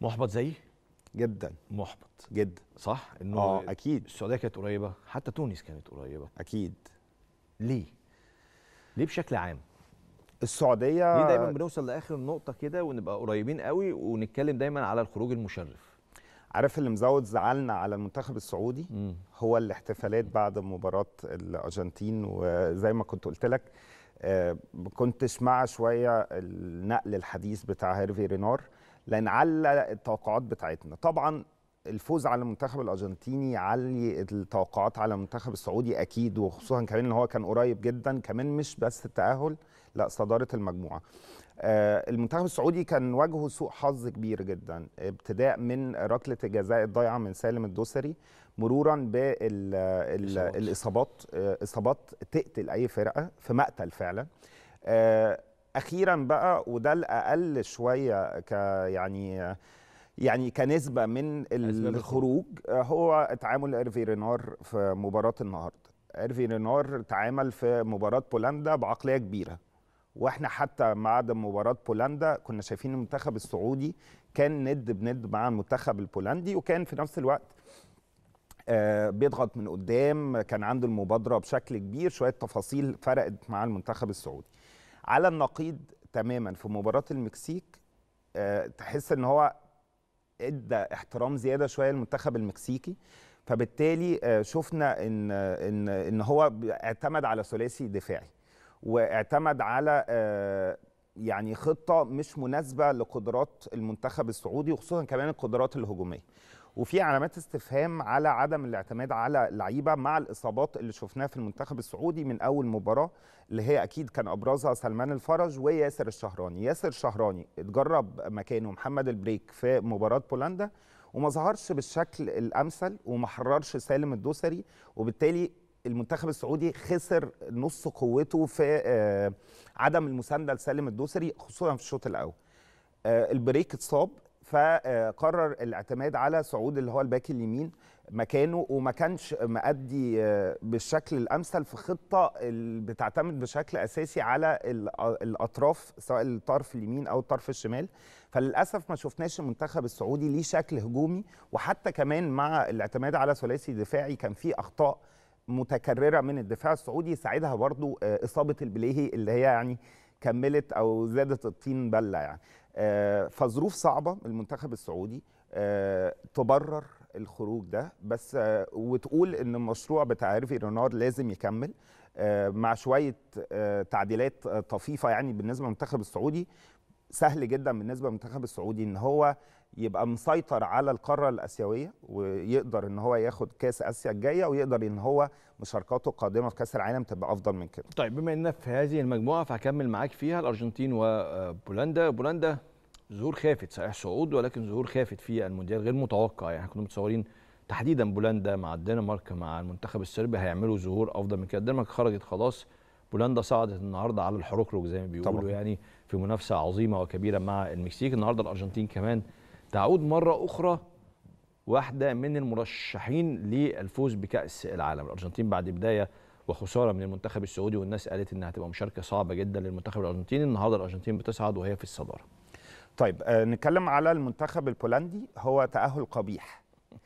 A: محبط زيي جدا محبط جدا صح انه اه اكيد السعوديه كانت قريبه حتى تونس كانت قريبه اكيد ليه ليه بشكل عام
F: السعوديه ليه دايما بنوصل لاخر نقطه كده ونبقى قريبين قوي ونتكلم دايما على الخروج المشرف عارف اللي مزود زعلنا على المنتخب السعودي مم. هو الاحتفالات بعد مباراه الارجنتين وزي ما كنت قلت لك آه كنتش مع شويه النقل الحديث بتاع هيرفي رينار لان على التوقعات بتاعتنا طبعا الفوز على المنتخب الارجنتيني يعلي التوقعات على المنتخب السعودي اكيد وخصوصا كمان ان هو كان قريب جدا كمان مش بس التاهل لا صداره المجموعه آه، المنتخب السعودي كان واجهه سوء حظ كبير جدا ابتداء من ركله الجزاء الضايعه من سالم الدوسري مرورا بالاصابات آه، اصابات تقتل اي فرقه في مقتل فعلا آه، اخيرا بقى وده الاقل شويه ك يعني يعني كنسبه من الخروج هو تعامل ايرفي رينار في مباراه النهارده ايرفي رينار تعامل في مباراه بولندا بعقليه كبيره واحنا حتى مع مباراه بولندا كنا شايفين المنتخب السعودي كان ند بند مع المنتخب البولندي وكان في نفس الوقت آه بيضغط من قدام كان عنده المبادره بشكل كبير شويه تفاصيل فرقت مع المنتخب السعودي على النقيض تماما في مباراه المكسيك آه تحس ان هو ادى احترام زياده شويه للمنتخب المكسيكي فبالتالي آه، شفنا ان ان ان هو اعتمد على ثلاثي دفاعي واعتمد على آه، يعني خطه مش مناسبه لقدرات المنتخب السعودي وخصوصا كمان القدرات الهجوميه وفي علامات استفهام على عدم الاعتماد على اللعيبه مع الاصابات اللي شفناها في المنتخب السعودي من اول مباراه اللي هي اكيد كان ابرزها سلمان الفرج وياسر الشهراني ياسر الشهراني اتجرب مكانه محمد البريك في مباراه بولندا وما ظهرش بالشكل الامثل وما حررش سالم الدوسري وبالتالي المنتخب السعودي خسر نص قوته في آه، عدم المسانده لسالم الدوسري خصوصا في الشوط الاول آه، البريك اتصاب فقرر الاعتماد على سعود اللي هو الباك اليمين مكانه وما كانش مأدي آه، بالشكل الامثل في خطه اللي بتعتمد بشكل اساسي على الاطراف سواء الطرف اليمين او الطرف الشمال فللاسف ما شفناش المنتخب السعودي ليه شكل هجومي وحتى كمان مع الاعتماد على ثلاثي دفاعي كان في اخطاء متكرره من الدفاع السعودي ساعدها برضو آه، اصابه البليهي اللي هي يعني كملت او زادت الطين بله يعني آه، فظروف صعبه المنتخب السعودي آه، تبرر الخروج ده بس وتقول ان المشروع بتاع ريفي رينار لازم يكمل مع شويه تعديلات طفيفه يعني بالنسبه للمنتخب السعودي سهل جدا بالنسبه للمنتخب السعودي ان هو يبقى مسيطر على القاره الاسيويه ويقدر ان هو ياخد كاس اسيا الجايه ويقدر ان هو مشاركاته القادمه في كاس العالم تبقى افضل من كده.
A: طيب بما اننا في هذه المجموعه فهكمل معاك فيها الارجنتين وبولندا، آه، بولندا ظهور خافت صحيح صعود ولكن ظهور خافت في المونديال غير متوقع يعني احنا كنا متصورين تحديدا بولندا مع الدنمارك مع المنتخب الصربي هيعملوا ظهور افضل من كده، الدنمارك خرجت خلاص بولندا صعدت النهارده على الحروكروك زي ما بيقولوا طبعا. يعني في منافسه عظيمه وكبيره مع المكسيك، النهارده الارجنتين كمان تعود مرة أخرى واحدة من المرشحين للفوز بكأس العالم الأرجنتين بعد بداية وخسارة من المنتخب السعودي والناس قالت إنها هتبقى مشاركة صعبة جدا للمنتخب
F: الأرجنتيني النهاردة الأرجنتين بتصعد وهي في الصدارة طيب آه نتكلم على المنتخب البولندي هو تأهل قبيح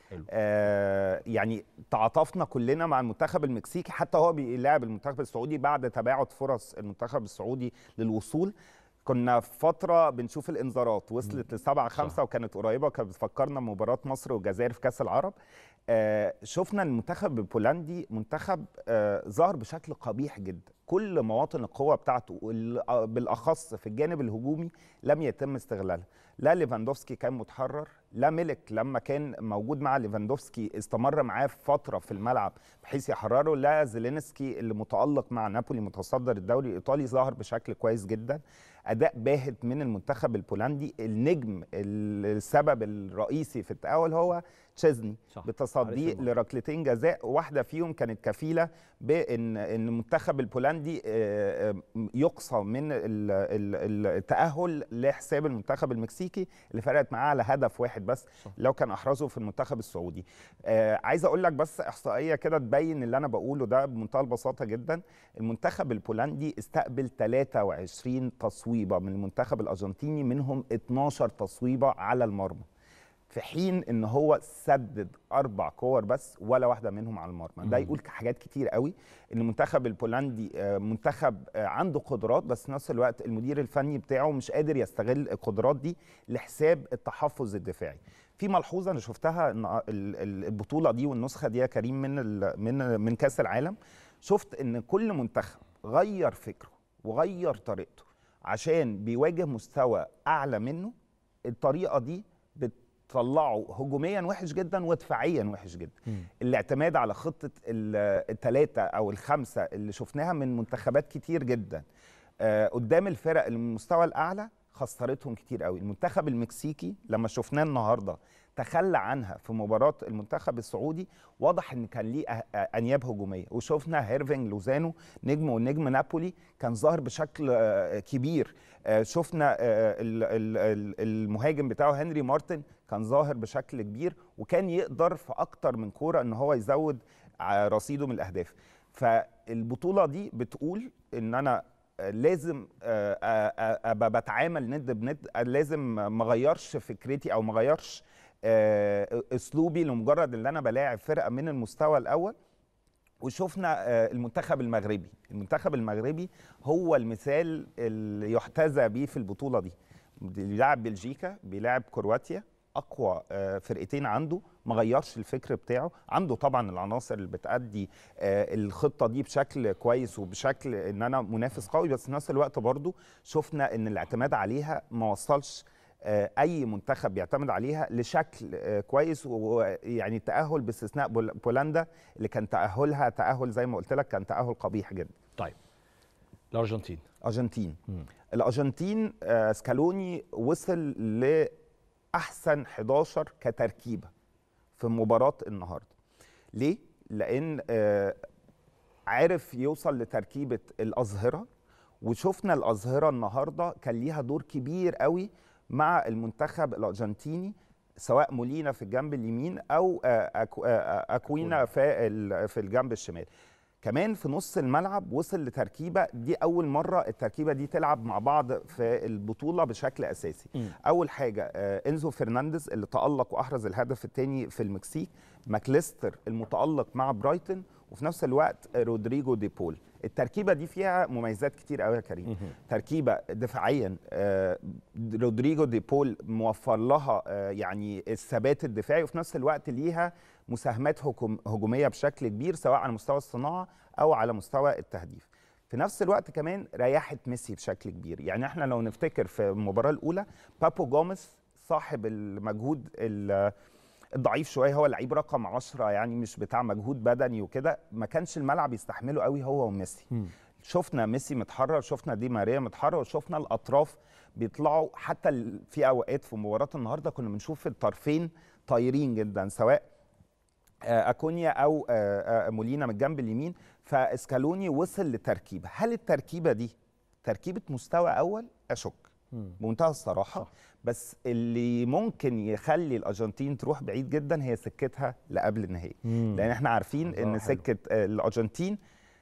F: حلو. آه يعني تعاطفنا كلنا مع المنتخب المكسيكي حتى هو بيلاعب المنتخب السعودي بعد تباعد فرص المنتخب السعودي للوصول كنا في فتره بنشوف الانذارات وصلت ل 7 5 وكانت قريبه كانت بتفكرنا مباراه مصر والجزائر في كاس العرب آه شفنا المنتخب البولندي منتخب آه ظهر بشكل قبيح جدا كل مواطن القوه بتاعته آه، بالاخص في الجانب الهجومي لم يتم استغلالها لا ليفاندوفسكي كان متحرر لا ملك لما كان موجود مع ليفاندوفسكي استمر معاه في فتره في الملعب بحيث يحرره لا زيلينسكي اللي متالق مع نابولي متصدر الدوري الايطالي ظهر بشكل كويس جدا اداء باهت من المنتخب البولندي النجم السبب الرئيسي في التاول هو تشيزني صح. بتصدي لركلتين جزاء واحده فيهم كانت كفيله بان ان المنتخب البولندي آه، آه، يقصى من التاهل لحساب المنتخب المكسيكي اللي فرقت معاه على هدف واحد بس لو كان احرزه في المنتخب السعودي آه، عايز اقول لك بس احصائيه كده تبين اللي انا بقوله ده بمنتهى البساطه جدا المنتخب البولندي استقبل 23 تصويبه من المنتخب الارجنتيني منهم 12 تصويبه على المرمى في حين ان هو سدد اربع كور بس ولا واحده منهم على المرمى ده يقول حاجات كتير قوي ان المنتخب البولندي آه، منتخب آه، عنده قدرات بس في نفس الوقت المدير الفني بتاعه مش قادر يستغل القدرات دي لحساب التحفظ الدفاعي في ملحوظه انا شفتها ان البطوله دي والنسخه دي يا كريم من من من كاس العالم شفت ان كل منتخب غير فكره وغير طريقته عشان بيواجه مستوى اعلى منه الطريقه دي طلعه هجوميا وحش جدا ودفاعيا وحش جدا م. الاعتماد على خطه الثلاثه او الخمسه اللي شفناها من منتخبات كتير جدا آه قدام الفرق المستوى الاعلى خسرتهم كتير قوي المنتخب المكسيكي لما شفناه النهارده تخلى عنها في مباراه المنتخب السعودي واضح ان كان ليه انياب هجوميه وشفنا هيرفينج لوزانو نجم ونجم نابولي كان ظاهر بشكل آه، كبير آه، شفنا آه، المهاجم بتاعه هنري مارتن كان ظاهر بشكل كبير وكان يقدر في اكتر من كوره ان هو يزود رصيده من الاهداف فالبطوله دي بتقول ان انا لازم ابقى بتعامل ند بند لازم ما غيرش فكرتي او ما غيرش اسلوبي لمجرد ان انا بلاعب فرقه من المستوى الاول وشفنا المنتخب المغربي المنتخب المغربي هو المثال اللي يحتذى به في البطوله دي بيلعب بلجيكا بيلعب كرواتيا اقوى آه، فرقتين عنده ما غيرش الفكر بتاعه عنده طبعا العناصر اللي بتأدي آه، الخطه دي بشكل كويس وبشكل ان انا منافس قوي بس في نفس الوقت برضو شفنا ان الاعتماد عليها ما وصلش آه، اي منتخب بيعتمد عليها لشكل كويس ويعني التاهل باستثناء بولندا اللي كان تاهلها تاهل زي ما قلت لك كان تاهل قبيح جدا طيب الارجنتين ارجنتين الارجنتين سكالوني وصل ل احسن 11 كتركيبه في مباراه النهارده ليه لان آه، عارف يوصل لتركيبه الاظهره وشفنا الاظهره النهارده كان ليها دور كبير قوي مع المنتخب الارجنتيني سواء مولينا في الجنب اليمين او آه، آه، اكوينا في في الجنب الشمال كمان في نص الملعب وصل لتركيبه دي اول مره التركيبه دي تلعب مع بعض في البطوله بشكل اساسي م. اول حاجه آه، انزو فرنانديز اللي تالق واحرز الهدف الثاني في المكسيك ماكليستر المتالق مع برايتن وفي نفس الوقت رودريجو دي بول التركيبه دي فيها مميزات كتير قوي يا كريم تركيبه دفاعيا آه، رودريجو دي بول موفر لها آه، يعني الثبات الدفاعي وفي نفس الوقت ليها مساهمات هجوميه بشكل كبير سواء على مستوى الصناعه او على مستوى التهديف في نفس الوقت كمان ريحت ميسي بشكل كبير يعني احنا لو نفتكر في المباراه الاولى بابو جوميز صاحب المجهود الضعيف شويه هو لعيب رقم 10 يعني مش بتاع مجهود بدني وكده ما كانش الملعب يستحمله قوي هو وميسي شفنا ميسي متحرر شفنا دي ماريا متحرر وشفنا الاطراف بيطلعوا حتى في اوقات في مباراه النهارده كنا بنشوف الطرفين طايرين جدا سواء اكونيا او آه، آه، مولينا من الجنب اليمين فاسكالوني وصل لتركيبه هل التركيبه دي تركيبه مستوى اول اشك بمنتهى الصراحه صح. بس اللي ممكن يخلي الارجنتين تروح بعيد جدا هي سكتها لقبل النهائي لان احنا عارفين ان سكه الارجنتين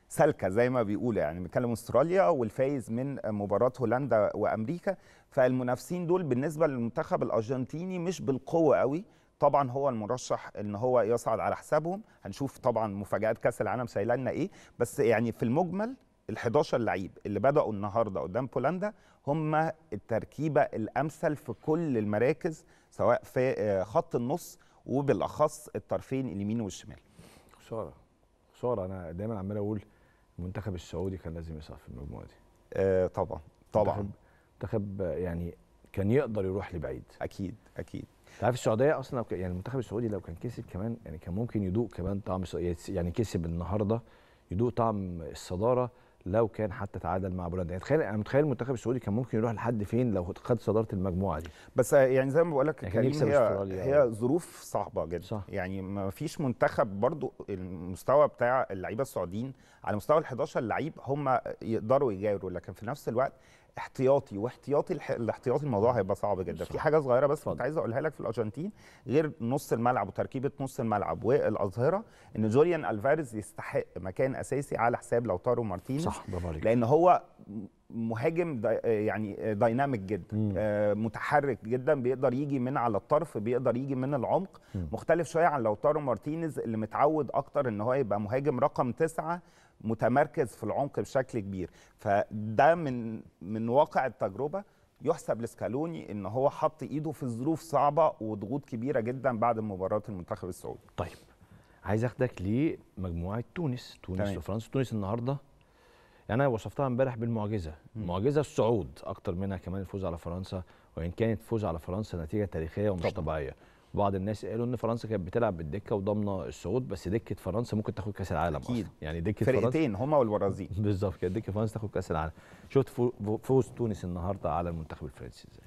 F: سالكه زي ما بيقولوا يعني بنتكلم استراليا والفايز من مباراه هولندا وامريكا فالمنافسين دول بالنسبه للمنتخب الارجنتيني مش بالقوه قوي طبعا هو المرشح ان هو يصعد على حسابهم هنشوف طبعا مفاجات كاس العالم شايله لنا ايه بس يعني في المجمل ال11 لعيب اللي بداوا النهارده قدام بولندا هم التركيبه الامثل في كل المراكز سواء في آه، خط النص وبالاخص الطرفين اليمين والشمال خساره خساره انا دايما عمال اقول المنتخب السعودي كان لازم يصعد في المجموعه دي آه طبعا
A: طبعا منتخب يعني كان يقدر يروح لبعيد اكيد اكيد انت عارف السعوديه اصلا يعني المنتخب السعودي لو كان كسب كمان يعني كان ممكن يدوق كمان طعم يعني كسب النهارده يدوق طعم الصداره لو كان حتى تعادل مع بولندا يعني تخيل انا متخيل المنتخب
F: السعودي كان ممكن يروح لحد فين لو خد صداره المجموعه دي بس يعني زي ما بقول لك يعني هي هي ظروف صعبه جدا صح. يعني ما فيش منتخب برضو المستوى بتاع اللعيبه السعوديين على مستوى ال 11 لعيب هم يقدروا يجاوروا لكن في نفس الوقت احتياطي واحتياطي الاحتياطي الموضوع هيبقى صعب جدا في حاجه صغيره بس كنت عايز اقولها لك في الارجنتين غير نص الملعب وتركيبه نص الملعب والاظهره ان جوليان الفاريز يستحق مكان اساسي على حساب لوتارو مارتينيز صح لان هو مهاجم دا يعني دايناميك جدا مم. آه، متحرك جدا بيقدر يجي من على الطرف بيقدر يجي من العمق مم. مختلف شويه عن لوتارو مارتينيز اللي متعود اكتر ان هو يبقى مهاجم رقم تسعة متمركز في العمق بشكل كبير فده من من واقع التجربه يحسب لسكالوني ان هو حط ايده في ظروف صعبه وضغوط كبيره جدا بعد مباراه المنتخب السعودي
A: طيب عايز اخدك لمجموعه تونس تونس طيب. وفرنسا تونس النهارده يعني انا وصفتها امبارح بالمعجزه معجزه الصعود اكتر منها كمان الفوز على فرنسا وان كانت فوز على فرنسا نتيجه تاريخيه ومش طبعا. طبيعيه بعض الناس قالوا ان فرنسا كانت بتلعب بالدكه وضامنه الصعود بس دكه فرنسا ممكن تاخد كاس العالم اكيد
F: أصلاً. يعني دكه فرنسا فرقتين هما والبرازيل بالظبط كده دكه فرنسا تاخد كاس العالم شفت فوز تونس النهارده على المنتخب الفرنسي ازاي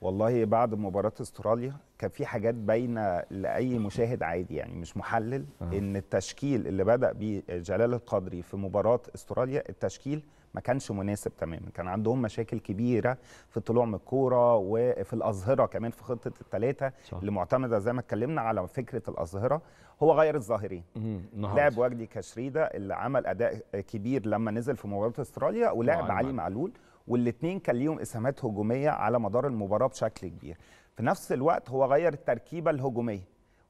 F: والله بعد مباراه استراليا كان في حاجات باينه لاي مشاهد عادي يعني مش محلل آه. ان التشكيل اللي بدا بيه جلال القدري في مباراه استراليا التشكيل ما كانش مناسب تماما كان عندهم مشاكل كبيره في الطلوع من الكوره وفي الاظهره كمان في خطه الثلاثه اللي معتمده زي ما اتكلمنا على فكره الاظهره هو غير الظاهرين لعب وجدي كشريده اللي عمل اداء كبير لما نزل في مباراه استراليا ولعب علي معلول والاثنين كان ليهم اسهامات هجوميه على مدار المباراه بشكل كبير في نفس الوقت هو غير التركيبه الهجوميه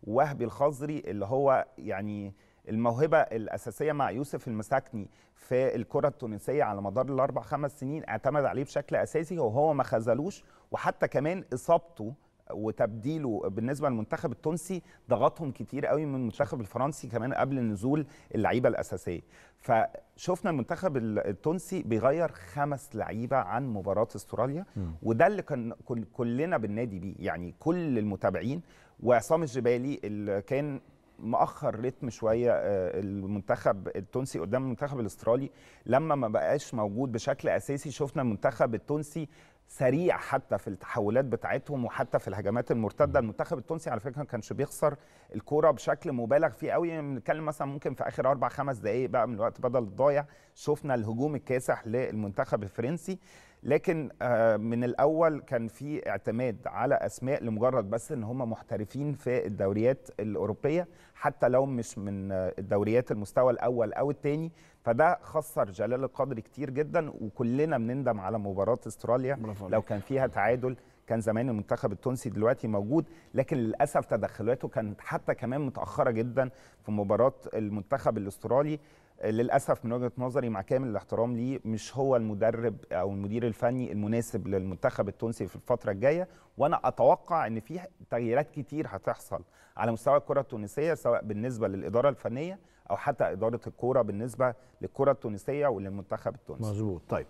F: وهبي الخضري اللي هو يعني الموهبه الاساسيه مع يوسف المساكني في الكره التونسيه على مدار الاربع خمس سنين اعتمد عليه بشكل اساسي وهو ما خذلوش وحتى كمان اصابته وتبديله بالنسبه للمنتخب التونسي ضغطهم كتير قوي من المنتخب الفرنسي كمان قبل نزول اللعيبه الاساسيه فشفنا المنتخب التونسي بيغير خمس لعيبه عن مباراه استراليا وده اللي كان كلنا بالنادي بيه يعني كل المتابعين وعصام الجبالي اللي كان مأخر رتم شويه آه، المنتخب التونسي قدام المنتخب الاسترالي لما ما بقاش موجود بشكل اساسي شفنا المنتخب التونسي سريع حتى في التحولات بتاعتهم وحتى في الهجمات المرتده المنتخب التونسي على فكره ما كانش بيخسر الكوره بشكل مبالغ فيه قوي بنتكلم مثلا ممكن في اخر اربع خمس دقائق بقى من الوقت بدل الضايع شفنا الهجوم الكاسح للمنتخب الفرنسي لكن آه، من الاول كان في اعتماد على اسماء لمجرد بس ان هم محترفين في الدوريات الاوروبيه حتى لو مش من آه، الدوريات المستوى الاول او الثاني فده خسر جلال القدر كتير جدا وكلنا بنندم على مباراه استراليا لو كان فيها تعادل كان زمان المنتخب التونسي دلوقتي موجود لكن للاسف تدخلاته كانت حتى كمان متاخره جدا في مباراه المنتخب الاسترالي للاسف من وجهه نظري مع كامل الاحترام ليه مش هو المدرب او المدير الفني المناسب للمنتخب التونسي في الفتره الجايه وانا اتوقع ان في تغييرات كتير هتحصل على مستوى الكره التونسيه سواء بالنسبه للاداره الفنيه او حتى اداره الكوره بالنسبه للكره التونسيه وللمنتخب التونسي مظبوط طيب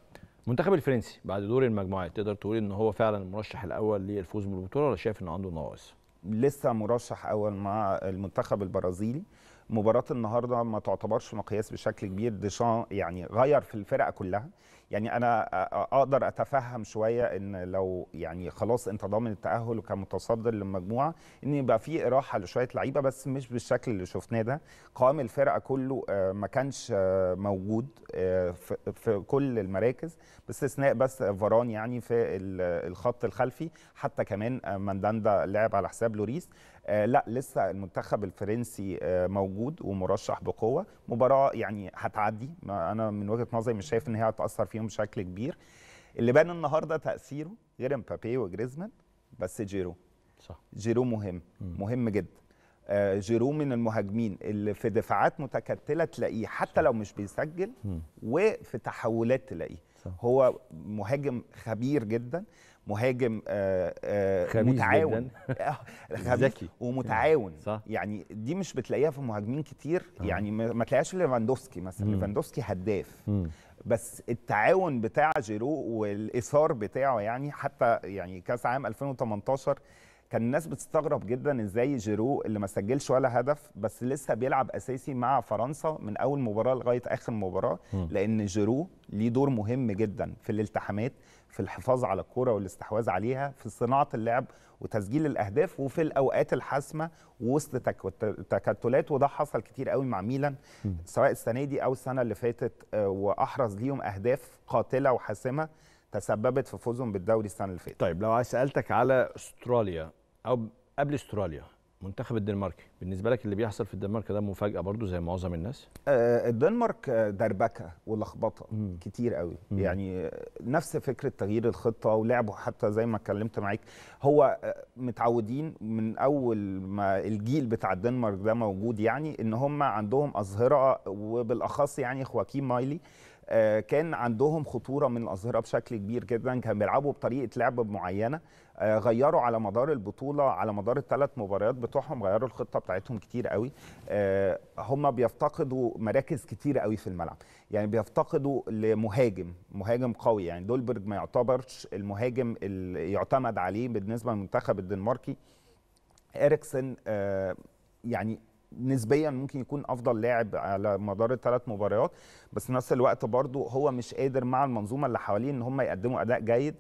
A: المنتخب الفرنسي بعد
F: دور المجموعات تقدر تقول ان هو فعلا المرشح الاول للفوز بالبطوله ولا شايف ان عنده نواقص لسه مرشح اول مع المنتخب البرازيلي مباراه النهارده ما تعتبرش مقياس بشكل كبير ديشان يعني غير في الفرقه كلها يعني انا اقدر اتفهم شويه ان لو يعني خلاص انت ضامن التاهل وكمتصدر للمجموعه ان يبقى في اراحه لشويه لعيبه بس مش بالشكل اللي شفناه ده قوام الفرقه كله آه، ما كانش آه، موجود آه، في كل المراكز باستثناء بس فاران يعني في الخط الخلفي حتى كمان مانداندا لعب على حساب لوريس آه، لا لسه المنتخب الفرنسي آه، موجود ومرشح بقوه مباراه يعني هتعدي انا من وجهه نظري مش شايف ان هي هتاثر فيهم بشكل كبير اللي بان النهارده تاثيره غير مبابي وجريزمان بس جيرو صح جيرو مهم مهم جدا آه، جيرو من المهاجمين اللي في دفاعات متكتله تلاقيه حتى صح. لو مش بيسجل وفي تحولات تلاقيه صح. هو مهاجم خبير جدا مهاجم آآ آه، آآ آه، متعاون آه، ذكي ومتعاون صح. يعني دي مش بتلاقيها في مهاجمين كتير آه. يعني ما تلاقيهاش ليفاندوفسكي مثلا ليفاندوفسكي هداف بس التعاون بتاع جيرو والايثار بتاعه يعني حتى يعني كاس عام 2018 كان الناس بتستغرب جدا ازاي جيرو اللي ما سجلش ولا هدف بس لسه بيلعب اساسي مع فرنسا من اول مباراه لغايه اخر مباراه م. لان جيرو ليه دور مهم جدا في الالتحامات في الحفاظ على الكرة والاستحواذ عليها في صناعة اللعب وتسجيل الأهداف وفي الأوقات الحاسمة وسط تكتلات وده حصل كتير قوي مع ميلان سواء السنة دي أو السنة اللي فاتت آه، وأحرز ليهم أهداف قاتلة وحاسمة تسببت في فوزهم بالدوري السنة اللي فاتت طيب لو سألتك على أستراليا أو قبل
A: أستراليا منتخب الدنماركي بالنسبه لك اللي بيحصل في الدنمارك ده مفاجاه برضو زي معظم الناس
F: آه، الدنمارك آه، دربكه ولخبطه كتير قوي مم. يعني آه، نفس فكره تغيير الخطه ولعبه حتى زي ما اتكلمت معاك هو متعودين من اول ما الجيل بتاع الدنمارك ده موجود يعني ان هم عندهم اظهره وبالاخص يعني خواكيم مايلي كان عندهم خطوره من الاظهره بشكل كبير جدا كانوا بيلعبوا بطريقه لعب معينه آه، غيروا على مدار البطوله على مدار الثلاث مباريات بتوعهم غيروا الخطه بتاعتهم كتير قوي آه، هم بيفتقدوا مراكز كتير قوي في الملعب يعني بيفتقدوا لمهاجم مهاجم قوي يعني دولبرج ما يعتبرش المهاجم اللي يعتمد عليه بالنسبه للمنتخب الدنماركي اريكسن آه، يعني نسبيا ممكن يكون افضل لاعب على مدار الثلاث مباريات بس نفس الوقت برضه هو مش قادر مع المنظومه اللي حواليه ان هم يقدموا اداء جيد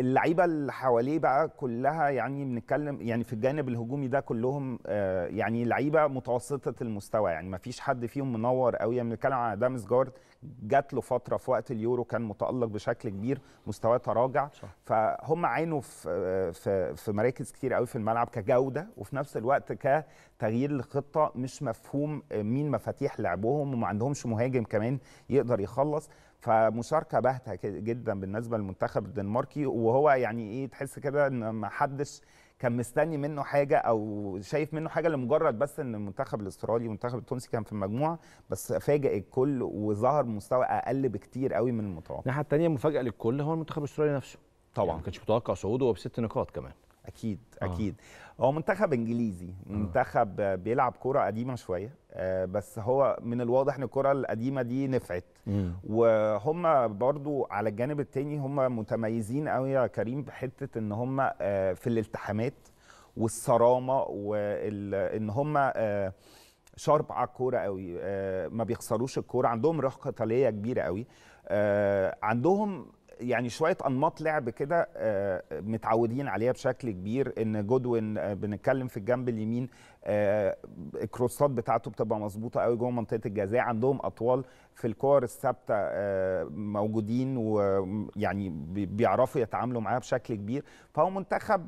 F: اللعيبه اللي حواليه بقى كلها يعني بنتكلم يعني في الجانب الهجومي ده كلهم آه، يعني لعيبه متوسطه المستوى يعني ما فيش حد فيهم منور قوي يعني بنتكلم عن ادامس جارد جات له فتره في وقت اليورو كان متالق بشكل كبير مستواه تراجع فهم عينوا في آه، في في مراكز كتير قوي في الملعب كجوده وفي نفس الوقت كتغيير الخطه مش مفهوم آه، مين مفاتيح لعبهم وما عندهمش مهاجم كمان يقدر يخلص فمشاركه باهته جدا بالنسبه للمنتخب الدنماركي وهو يعني ايه تحس كده ان ما حدش كان مستني منه حاجه او شايف منه حاجه لمجرد بس ان المنتخب الاسترالي والمنتخب التونسي كان في المجموعه بس فاجئ الكل وظهر مستوى اقل بكتير قوي من المتوقع.
A: الناحيه الثانيه مفاجاه للكل هو المنتخب
F: الاسترالي نفسه. طبعا ما يعني كانش متوقع صعوده وبست نقاط كمان. اكيد اكيد آه. هو منتخب انجليزي آه. منتخب آه. بيلعب كره قديمه شويه آه بس هو من الواضح ان الكره القديمه دي نفعت مم. وهم برضو على الجانب الثاني هم متميزين قوي يا كريم بحته ان هم آه في الالتحامات والصرامه وان هم آه شارب على الكوره قوي آه ما بيخسروش الكوره عندهم روح قتاليه كبيره قوي آه عندهم يعني شويه انماط لعب كده آه، متعودين عليها بشكل كبير ان جودوين آه، بنتكلم في الجنب اليمين آه، الكروسات بتاعته بتبقى مظبوطه قوي جوه منطقه الجزاء عندهم اطوال في الكور الثابته موجودين ويعني بيعرفوا يتعاملوا معاها بشكل كبير فهو منتخب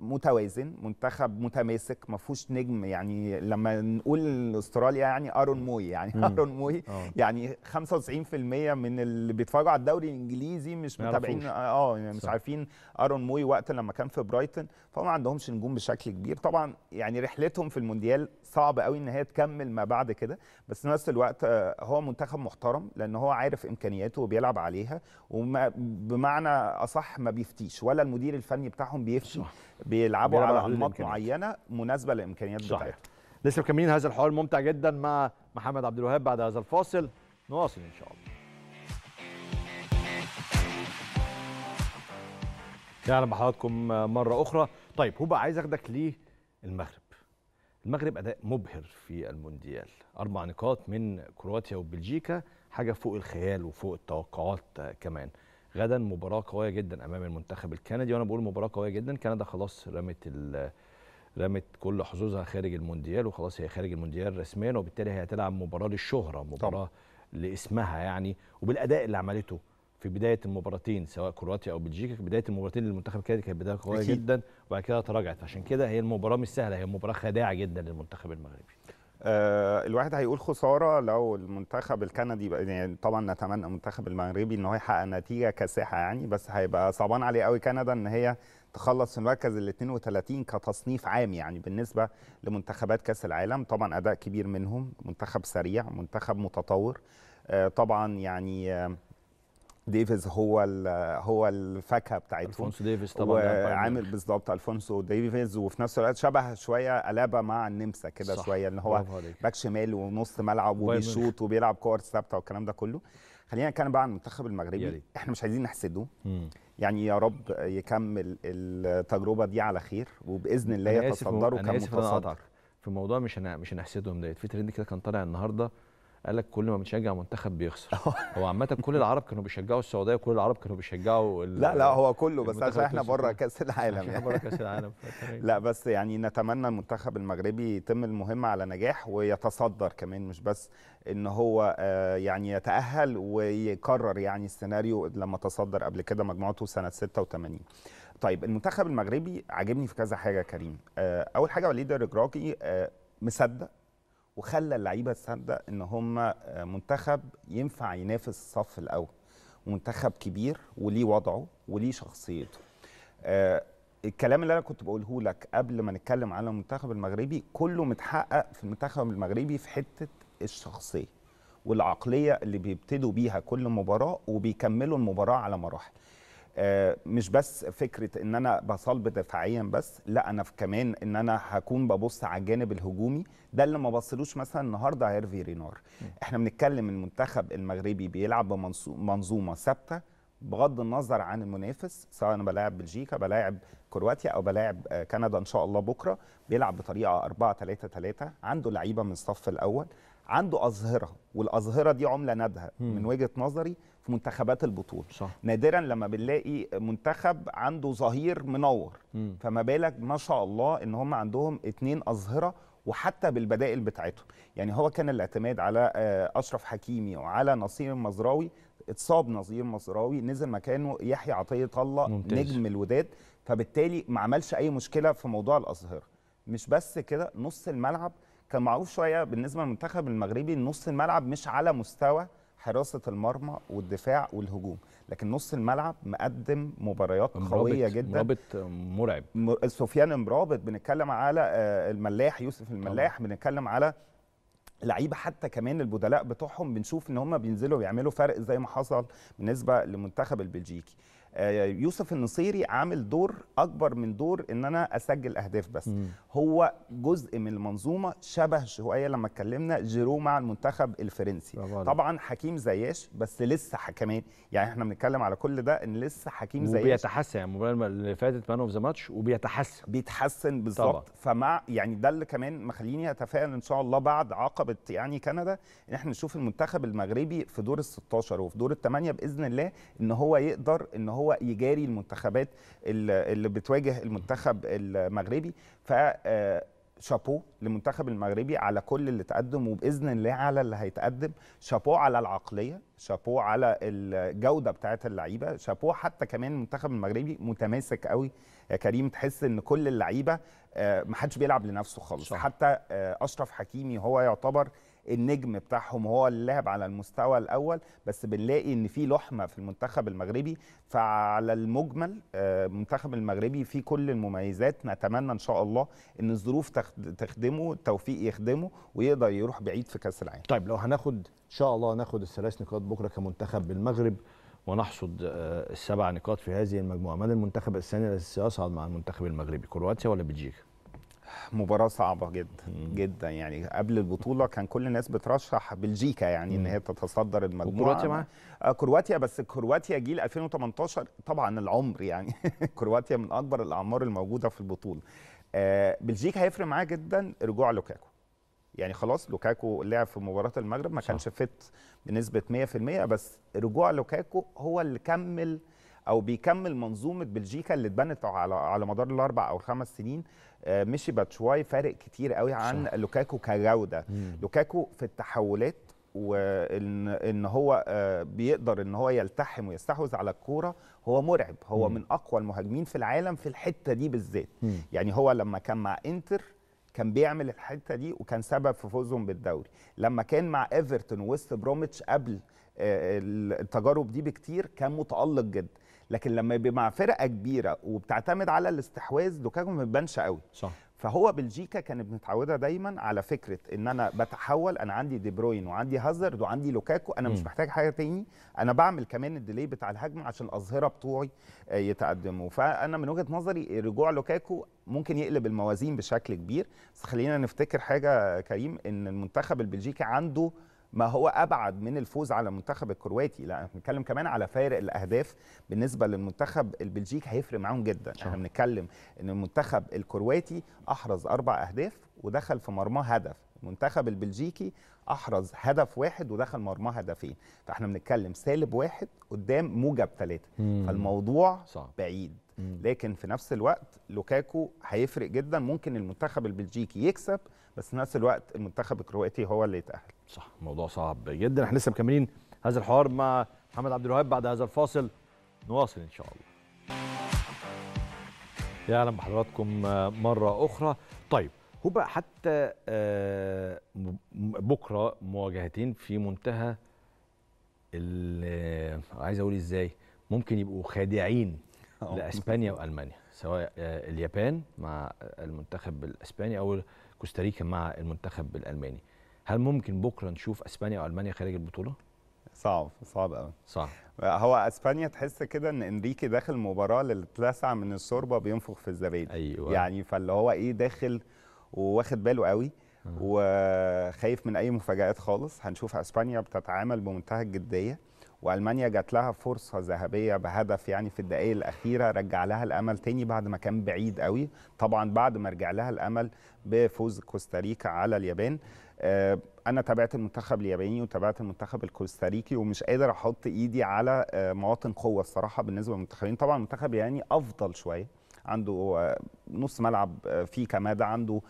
F: متوازن منتخب متماسك ما فيهوش نجم يعني لما نقول استراليا يعني ارون موي يعني مم. ارون موي أوه. يعني 95% من اللي بيتفرجوا على الدوري الانجليزي مش متابعين آه،, اه يعني مش صح. عارفين ارون موي وقت لما كان في برايتون فما عندهمش نجوم بشكل كبير طبعا يعني رحلتهم في المونديال صعب قوي ان هي تكمل ما بعد كده بس في نفس الوقت آه، هو منتخب محترم لان هو عارف امكانياته وبيلعب عليها وبمعنى اصح ما بيفتيش ولا المدير الفني بتاعهم بيفتي بيلعبوا على انماط معينه مناسبه للامكانيات بتاعتهم لسه مكملين هذا الحوار الممتع جدا مع محمد عبد الوهاب بعد هذا
A: الفاصل نواصل ان شاء الله اهلا بحضراتكم مره اخرى طيب هوبا عايز اخدك للمغرب المغرب اداء مبهر في المونديال اربع نقاط من كرواتيا وبلجيكا حاجه فوق الخيال وفوق التوقعات كمان غدا مباراه قويه جدا امام المنتخب الكندي وانا بقول مباراه قويه جدا كندا خلاص رمت رمت كل حظوظها خارج المونديال وخلاص هي خارج المونديال رسميا وبالتالي هي هتلعب مباراه للشهره مباراه طبعا. لاسمها يعني وبالاداء اللي عملته في بدايه المباراتين سواء كرواتيا او بلجيكا بدايه المباراتين للمنتخب الكندي كانت بدايه قويه جدا وبعد كده تراجعت عشان كده هي المباراه مش سهله هي مباراه خادعه جدا للمنتخب المغربي
F: آه، الواحد هيقول خساره لو المنتخب الكندي يعني طبعا نتمنى المنتخب المغربي ان هو يحقق نتيجه كاسحه يعني بس هيبقى صعبان عليه قوي كندا ان هي تخلص في المركز ال 32 كتصنيف عام يعني بالنسبه لمنتخبات كاس العالم طبعا اداء كبير منهم منتخب سريع منتخب متطور آه، طبعا يعني آه، ديفيز هو هو الفاكهه بتاعتهم الفونسو ديفيز طبعا عامل بالظبط الفونسو ديفيز وفي نفس الوقت شبه شويه الابا مع النمسا كده شويه ان هو باك شمال ونص ملعب وبيشوط وبيلعب كور ثابته والكلام ده كله خلينا نتكلم بقى عن المنتخب المغربي يلي. احنا مش عايزين نحسده مم. يعني يا رب يكمل التجربه دي على خير وباذن الله يتصدروا كمتصدر
A: في موضوع مش أنا مش هنحسدهم ديت في ترند كده كان طالع النهارده قال لك كل ما بنشجع منتخب بيخسر هو عامه كل العرب كانوا بيشجعوا السعوديه كل العرب كانوا بيشجعوا لا
F: لا هو كله بس عشان احنا بره كاس العالم يعني بره كاس العالم لا بس يعني نتمنى المنتخب المغربي يتم المهمه على نجاح ويتصدر كمان مش بس ان هو آه، يعني يتاهل ويكرر يعني السيناريو لما تصدر قبل كده مجموعته سنه 86 طيب المنتخب المغربي عاجبني في كذا حاجه كريم آه، اول حاجه وليد الرجراجي آه، مصدق وخلى اللعيبه تصدق ان هم آه، منتخب ينفع ينافس الصف الاول ومنتخب كبير وليه وضعه وليه شخصيته آه الكلام اللي انا كنت بقوله لك قبل ما نتكلم على المنتخب المغربي كله متحقق في المنتخب المغربي في حته الشخصيه والعقليه اللي بيبتدوا بيها كل مباراه وبيكملوا المباراه على مراحل آه، مش بس فكره ان انا بصلب دفاعيا بس لا انا في كمان ان انا هكون ببص على الجانب الهجومي ده اللي ما بصلوش مثلا النهارده هيرفي رينار احنا بنتكلم المنتخب المغربي بيلعب بمنظومه ثابته بغض النظر عن المنافس سواء انا بلاعب بلجيكا بلاعب كرواتيا او بلاعب آه، كندا ان شاء الله بكره بيلعب بطريقه 4 3 3 عنده لعيبه من الصف الاول عنده اظهره والاظهره دي عمله نادهه من وجهه نظري في منتخبات البطوله صح. نادرا لما بنلاقي منتخب عنده ظهير منور م. فما بالك ما شاء الله ان هم عندهم اتنين اظهره وحتى بالبدائل بتاعتهم يعني هو كان الاعتماد على آه، اشرف حكيمي وعلى نصير المزراوي اتصاب نظير مزراوي نزل مكانه يحيى عطيه الله نجم الوداد فبالتالي ما عملش اي مشكله في موضوع الاظهره مش بس كده نص الملعب كان معروف شويه بالنسبه للمنتخب المغربي نص الملعب مش على مستوى حراسه المرمى والدفاع والهجوم لكن نص الملعب مقدم مباريات مرابط قويه جدا مرابط مرعب سفيان مرابط بنتكلم على آه، الملاح يوسف الملاح طبعا. بنتكلم على لعيبه حتى كمان البدلاء بتوعهم بنشوف ان هم بينزلوا بيعملوا فرق زي ما حصل بالنسبه للمنتخب البلجيكي يوسف النصيري عامل دور اكبر من دور ان انا اسجل اهداف بس مم. هو جزء من المنظومه شبه شويه لما اتكلمنا جيرو مع المنتخب الفرنسي طبعا حكيم زياش بس لسه حكمان يعني احنا بنتكلم على كل ده ان لسه حكيم زياش وبيتحسن يعني المباراه اللي فاتت مان اوف ذا ماتش وبيتحسن بيتحسن بالظبط فمع يعني ده اللي كمان مخليني اتفائل ان شاء الله بعد عقبه يعني كندا ان احنا نشوف المنتخب المغربي في دور ال 16 وفي دور الثمانيه باذن الله ان هو يقدر ان هو هو يجاري المنتخبات اللي بتواجه المنتخب المغربي ف آه، شابو للمنتخب المغربي على كل اللي تقدم وباذن الله على اللي هيتقدم شابو على العقليه شابو على الجوده بتاعه اللعيبه شابو حتى كمان المنتخب المغربي متماسك قوي يا كريم تحس ان كل اللعيبه آه، ما حدش بيلعب لنفسه خالص حتى آه، اشرف حكيمي هو يعتبر النجم بتاعهم هو اللي لعب على المستوى الاول بس بنلاقي ان في لحمه في المنتخب المغربي فعلى المجمل آه، المنتخب المغربي فيه كل المميزات نتمنى ان شاء الله ان الظروف تخدمه التوفيق يخدمه ويقدر يروح بعيد في كاس العالم طيب لو هناخد ان
A: شاء الله ناخد الثلاث نقاط بكره كمنتخب بالمغرب ونحصد آه، السبع نقاط في هذه
F: المجموعه من المنتخب الثاني الذي سيصعد مع المنتخب المغربي كرواتيا ولا بلجيكا مباراه صعبه جدا جدا يعني قبل البطوله كان كل الناس بترشح بلجيكا يعني ان هي تتصدر المجموعه كرواتيا مع آه كرواتيا بس كرواتيا جيل 2018 طبعا العمر يعني كرواتيا من اكبر الاعمار الموجوده في البطوله آه بلجيكا هيفرق معاها جدا رجوع لوكاكو يعني خلاص لوكاكو لعب في مباراه المغرب ما كانش فت بنسبه 100% بس رجوع لوكاكو هو اللي كمل او بيكمل منظومه بلجيكا اللي اتبنت على على مدار الاربع او الخمس سنين آه، مشي باتشواي فارق كتير قوي عن صح. لوكاكو كجوده مم. لوكاكو في التحولات وان ان هو آه، بيقدر ان هو يلتحم ويستحوذ على الكوره هو مرعب هو مم. من اقوى المهاجمين في العالم في الحته دي بالذات يعني هو لما كان مع انتر كان بيعمل الحته دي وكان سبب في فوزهم بالدوري لما كان مع ايفرتون وست بروميتش قبل آه، التجارب دي بكتير كان متالق جدا لكن لما يبقى مع فرقه كبيره وبتعتمد على الاستحواذ لوكاكو ما بيبانش قوي صح فهو بلجيكا كانت متعوده دايما على فكره ان انا بتحول انا عندي دي بروين وعندي هازارد وعندي لوكاكو انا م. مش محتاج حاجه تاني انا بعمل كمان الديلي بتاع الهجمه عشان الاظهره بتوعي آه، يتقدموا فانا من وجهه نظري رجوع لوكاكو ممكن يقلب الموازين بشكل كبير بس خلينا نفتكر حاجه كريم ان المنتخب البلجيكي عنده ما هو ابعد من الفوز على المنتخب الكرواتي لا احنا بنتكلم كمان على فارق الاهداف بالنسبه للمنتخب البلجيكي هيفرق معاهم جدا احنا بنتكلم ان المنتخب الكرواتي احرز اربع اهداف ودخل في مرماه هدف المنتخب البلجيكي احرز هدف واحد ودخل مرماه هدفين فاحنا بنتكلم سالب واحد قدام موجب ثلاثه فالموضوع صعب. بعيد لكن في نفس الوقت لوكاكو هيفرق جدا ممكن المنتخب البلجيكي يكسب بس في نفس الوقت المنتخب الكرواتي هو اللي يتاهل صح موضوع صعب جدا
A: احنا لسه مكملين هذا الحوار مع محمد عبد الوهاب بعد هذا الفاصل نواصل ان شاء الله يا اهلا بحضراتكم آه، مره اخرى طيب هو بقى حتى آه، بكره مواجهتين في منتهى آه، عايز اقول ازاي ممكن يبقوا خادعين لاسبانيا والمانيا سواء اليابان مع المنتخب الاسباني او كوستاريكا مع المنتخب الالماني هل ممكن بكره نشوف اسبانيا والمانيا خارج
F: البطوله صعب صعب قوي صعب هو اسبانيا تحس كده ان انريكي داخل مباراه للتلسع اتلسع من الشوربه بينفخ في الزبادي أيوة. يعني فاللي هو ايه داخل وواخد باله قوي وخايف من اي مفاجات خالص هنشوف اسبانيا بتتعامل بمنتهى الجديه والمانيا جات لها فرصه ذهبيه بهدف يعني في الدقائق الاخيره رجع لها الامل تاني بعد ما كان بعيد قوي طبعا بعد ما رجع لها الامل بفوز كوستاريكا على اليابان آه، انا تابعت المنتخب الياباني وتابعت المنتخب الكوستاريكي ومش قادر احط ايدي على آه، مواطن قوه الصراحه بالنسبه للمنتخبين طبعا المنتخب الياباني افضل شويه عنده آه، نص ملعب فيه كمادة عنده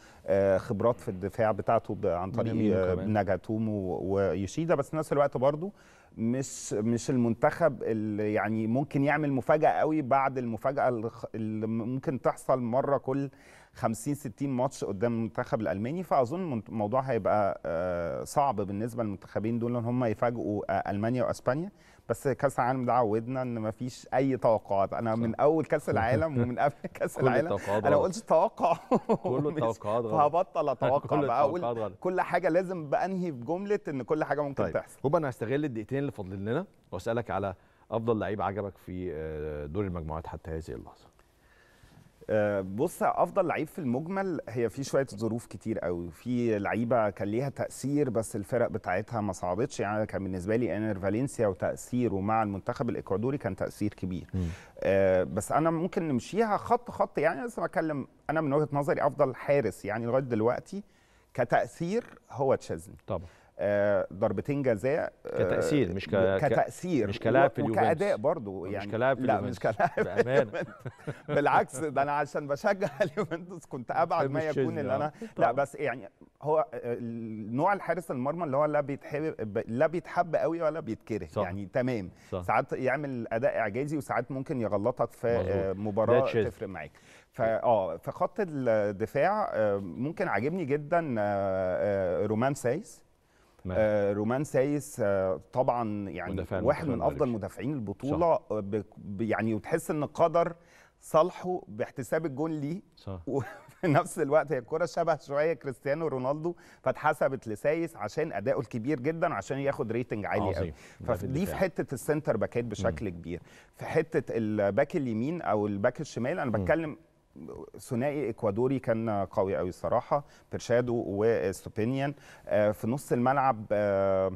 F: خبرات في الدفاع بتاعته عن طريق ناجاتومو ويوشيدا بس نفس الوقت برضه مش مش المنتخب اللي يعني ممكن يعمل مفاجاه قوي بعد المفاجاه اللي ممكن تحصل مره كل 50 60 ماتش قدام المنتخب الالماني فاظن الموضوع هيبقى آه، صعب بالنسبه للمنتخبين دول ان هم يفاجئوا آه، المانيا واسبانيا بس كاس العالم ده عودنا ان ما فيش اي توقعات انا صح. من اول كاس العالم ومن قبل كاس العالم انا ما قلتش توقع كله توقعات غلط فهبطل اتوقع بقى اقول كل حاجه لازم بانهي بجمله ان كل حاجه ممكن طيب. تحصل هوبا
A: انا هستغل الدقيقتين اللي فاضلين لنا واسالك على افضل لعيب عجبك في آه، دور المجموعات
F: حتى هذه اللحظه آه، بص افضل لعيب في المجمل هي في شويه ظروف كتير قوي في لعيبه كان ليها تاثير بس الفرق بتاعتها ما صعدتش يعني كان بالنسبه لي انر فالنسيا وتاثيره مع المنتخب الاكوادوري كان تاثير كبير آه بس انا ممكن نمشيها خط خط يعني بس بتكلم انا من وجهه نظري افضل حارس يعني لغايه دلوقتي كتاثير هو تشيزني طبعا آه، ضربتين جزاء آه، كتاثير مش ك... كتاثير مش كلاعب في اليوفنتوس وكاداء برضه يعني مش كلاعب في لا مش كلاعب بامانه بالعكس ده انا عشان بشجع اليوفنتوس كنت ابعد ما يكون اللي انا لا بس يعني هو نوع الحارس المرمى اللي هو لا بيتحب لا بيتحب قوي ولا بيتكره صح. يعني تمام صح. ساعات يعمل اداء اعجازي وساعات ممكن يغلطك في آه، مباراه تفرق معاك فاه في خط الدفاع ممكن عاجبني جدا رومان سايس آه، رومان سايس آه، طبعا يعني واحد من افضل مدافعين البطوله آه، يعني وتحس ان قدر صالحه باحتساب الجون ليه صح. وفي نفس الوقت هي الكره شبه شويه كريستيانو رونالدو فاتحسبت لسايس عشان اداؤه الكبير جدا عشان ياخد ريتنج عالي قوي فدي في حته السنتر باكات بشكل مم. كبير في حته الباك اليمين او الباك الشمال انا بتكلم ثنائي اكوادوري كان قوي قوي الصراحه بيرشادو وستوبينيان آه، في نص الملعب آه،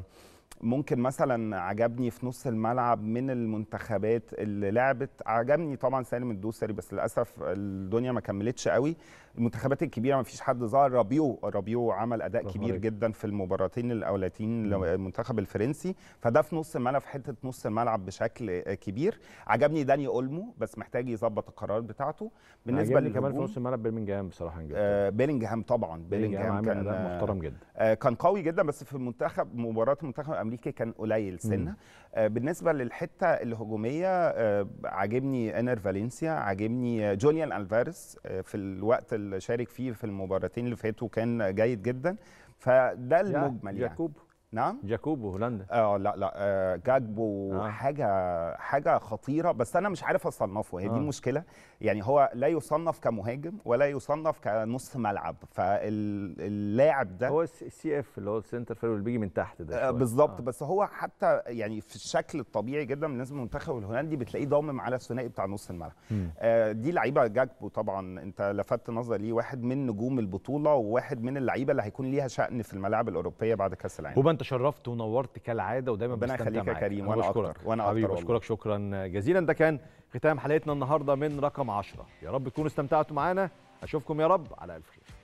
F: ممكن مثلا عجبني في نص الملعب من المنتخبات اللي لعبت عجبني طبعا سالم الدوسري بس للاسف الدنيا ما كملتش قوي المنتخبات الكبيره ما فيش حد ظهر رابيو رابيو عمل اداء كبير جدا في المباراتين الاولتين للمنتخب الفرنسي فده في نص الملعب في حته نص الملعب بشكل كبير عجبني داني اولمو بس محتاج يظبط القرارات بتاعته بالنسبه لي كمان في نص الملعب بيلينجهام بصراحه آه بيلينجهام طبعا بيلينجهام كان اداء محترم جدا آه كان قوي جدا بس في المنتخب مباراه المنتخب الامريكي كان قليل سنه آه، بالنسبه للحته الهجوميه آه، عاجبني انر فالنسيا عاجبني جوليان الفارس آه، في الوقت اللي شارك فيه في المباراتين اللي فاتوا كان جيد جدا فده المجمل يعني نعم جاكوبو هولندا اه لا لا آه جاكبو آه. حاجه حاجه خطيره بس انا مش عارف اصنفه هي آه. دي مشكله يعني هو لا يصنف كمهاجم ولا يصنف كنص ملعب فاللاعب ده هو السي اف اللي هو السنتر فيرو اللي بيجي من تحت ده آه بالظبط آه. بس هو حتى يعني في الشكل الطبيعي جدا بالنسبه للمنتخب الهولندي بتلاقيه ضامم على الثنائي بتاع نص الملعب آه دي لعيبه جاكبو طبعا انت لفت نظر ليه واحد من نجوم البطوله وواحد من اللعيبه اللي هيكون ليها شأن في الملاعب الاوروبيه بعد كاس العالم
A: تشرفت ونورت كالعاده ودايما ربنا يخليك يا كريم وانا اكتر وانا اكتر حبيبي بشكرك شكرا جزيلا ده كان ختام حلقتنا النهارده من رقم 10 يا رب تكونوا استمتعتوا معانا اشوفكم يا رب على الف خير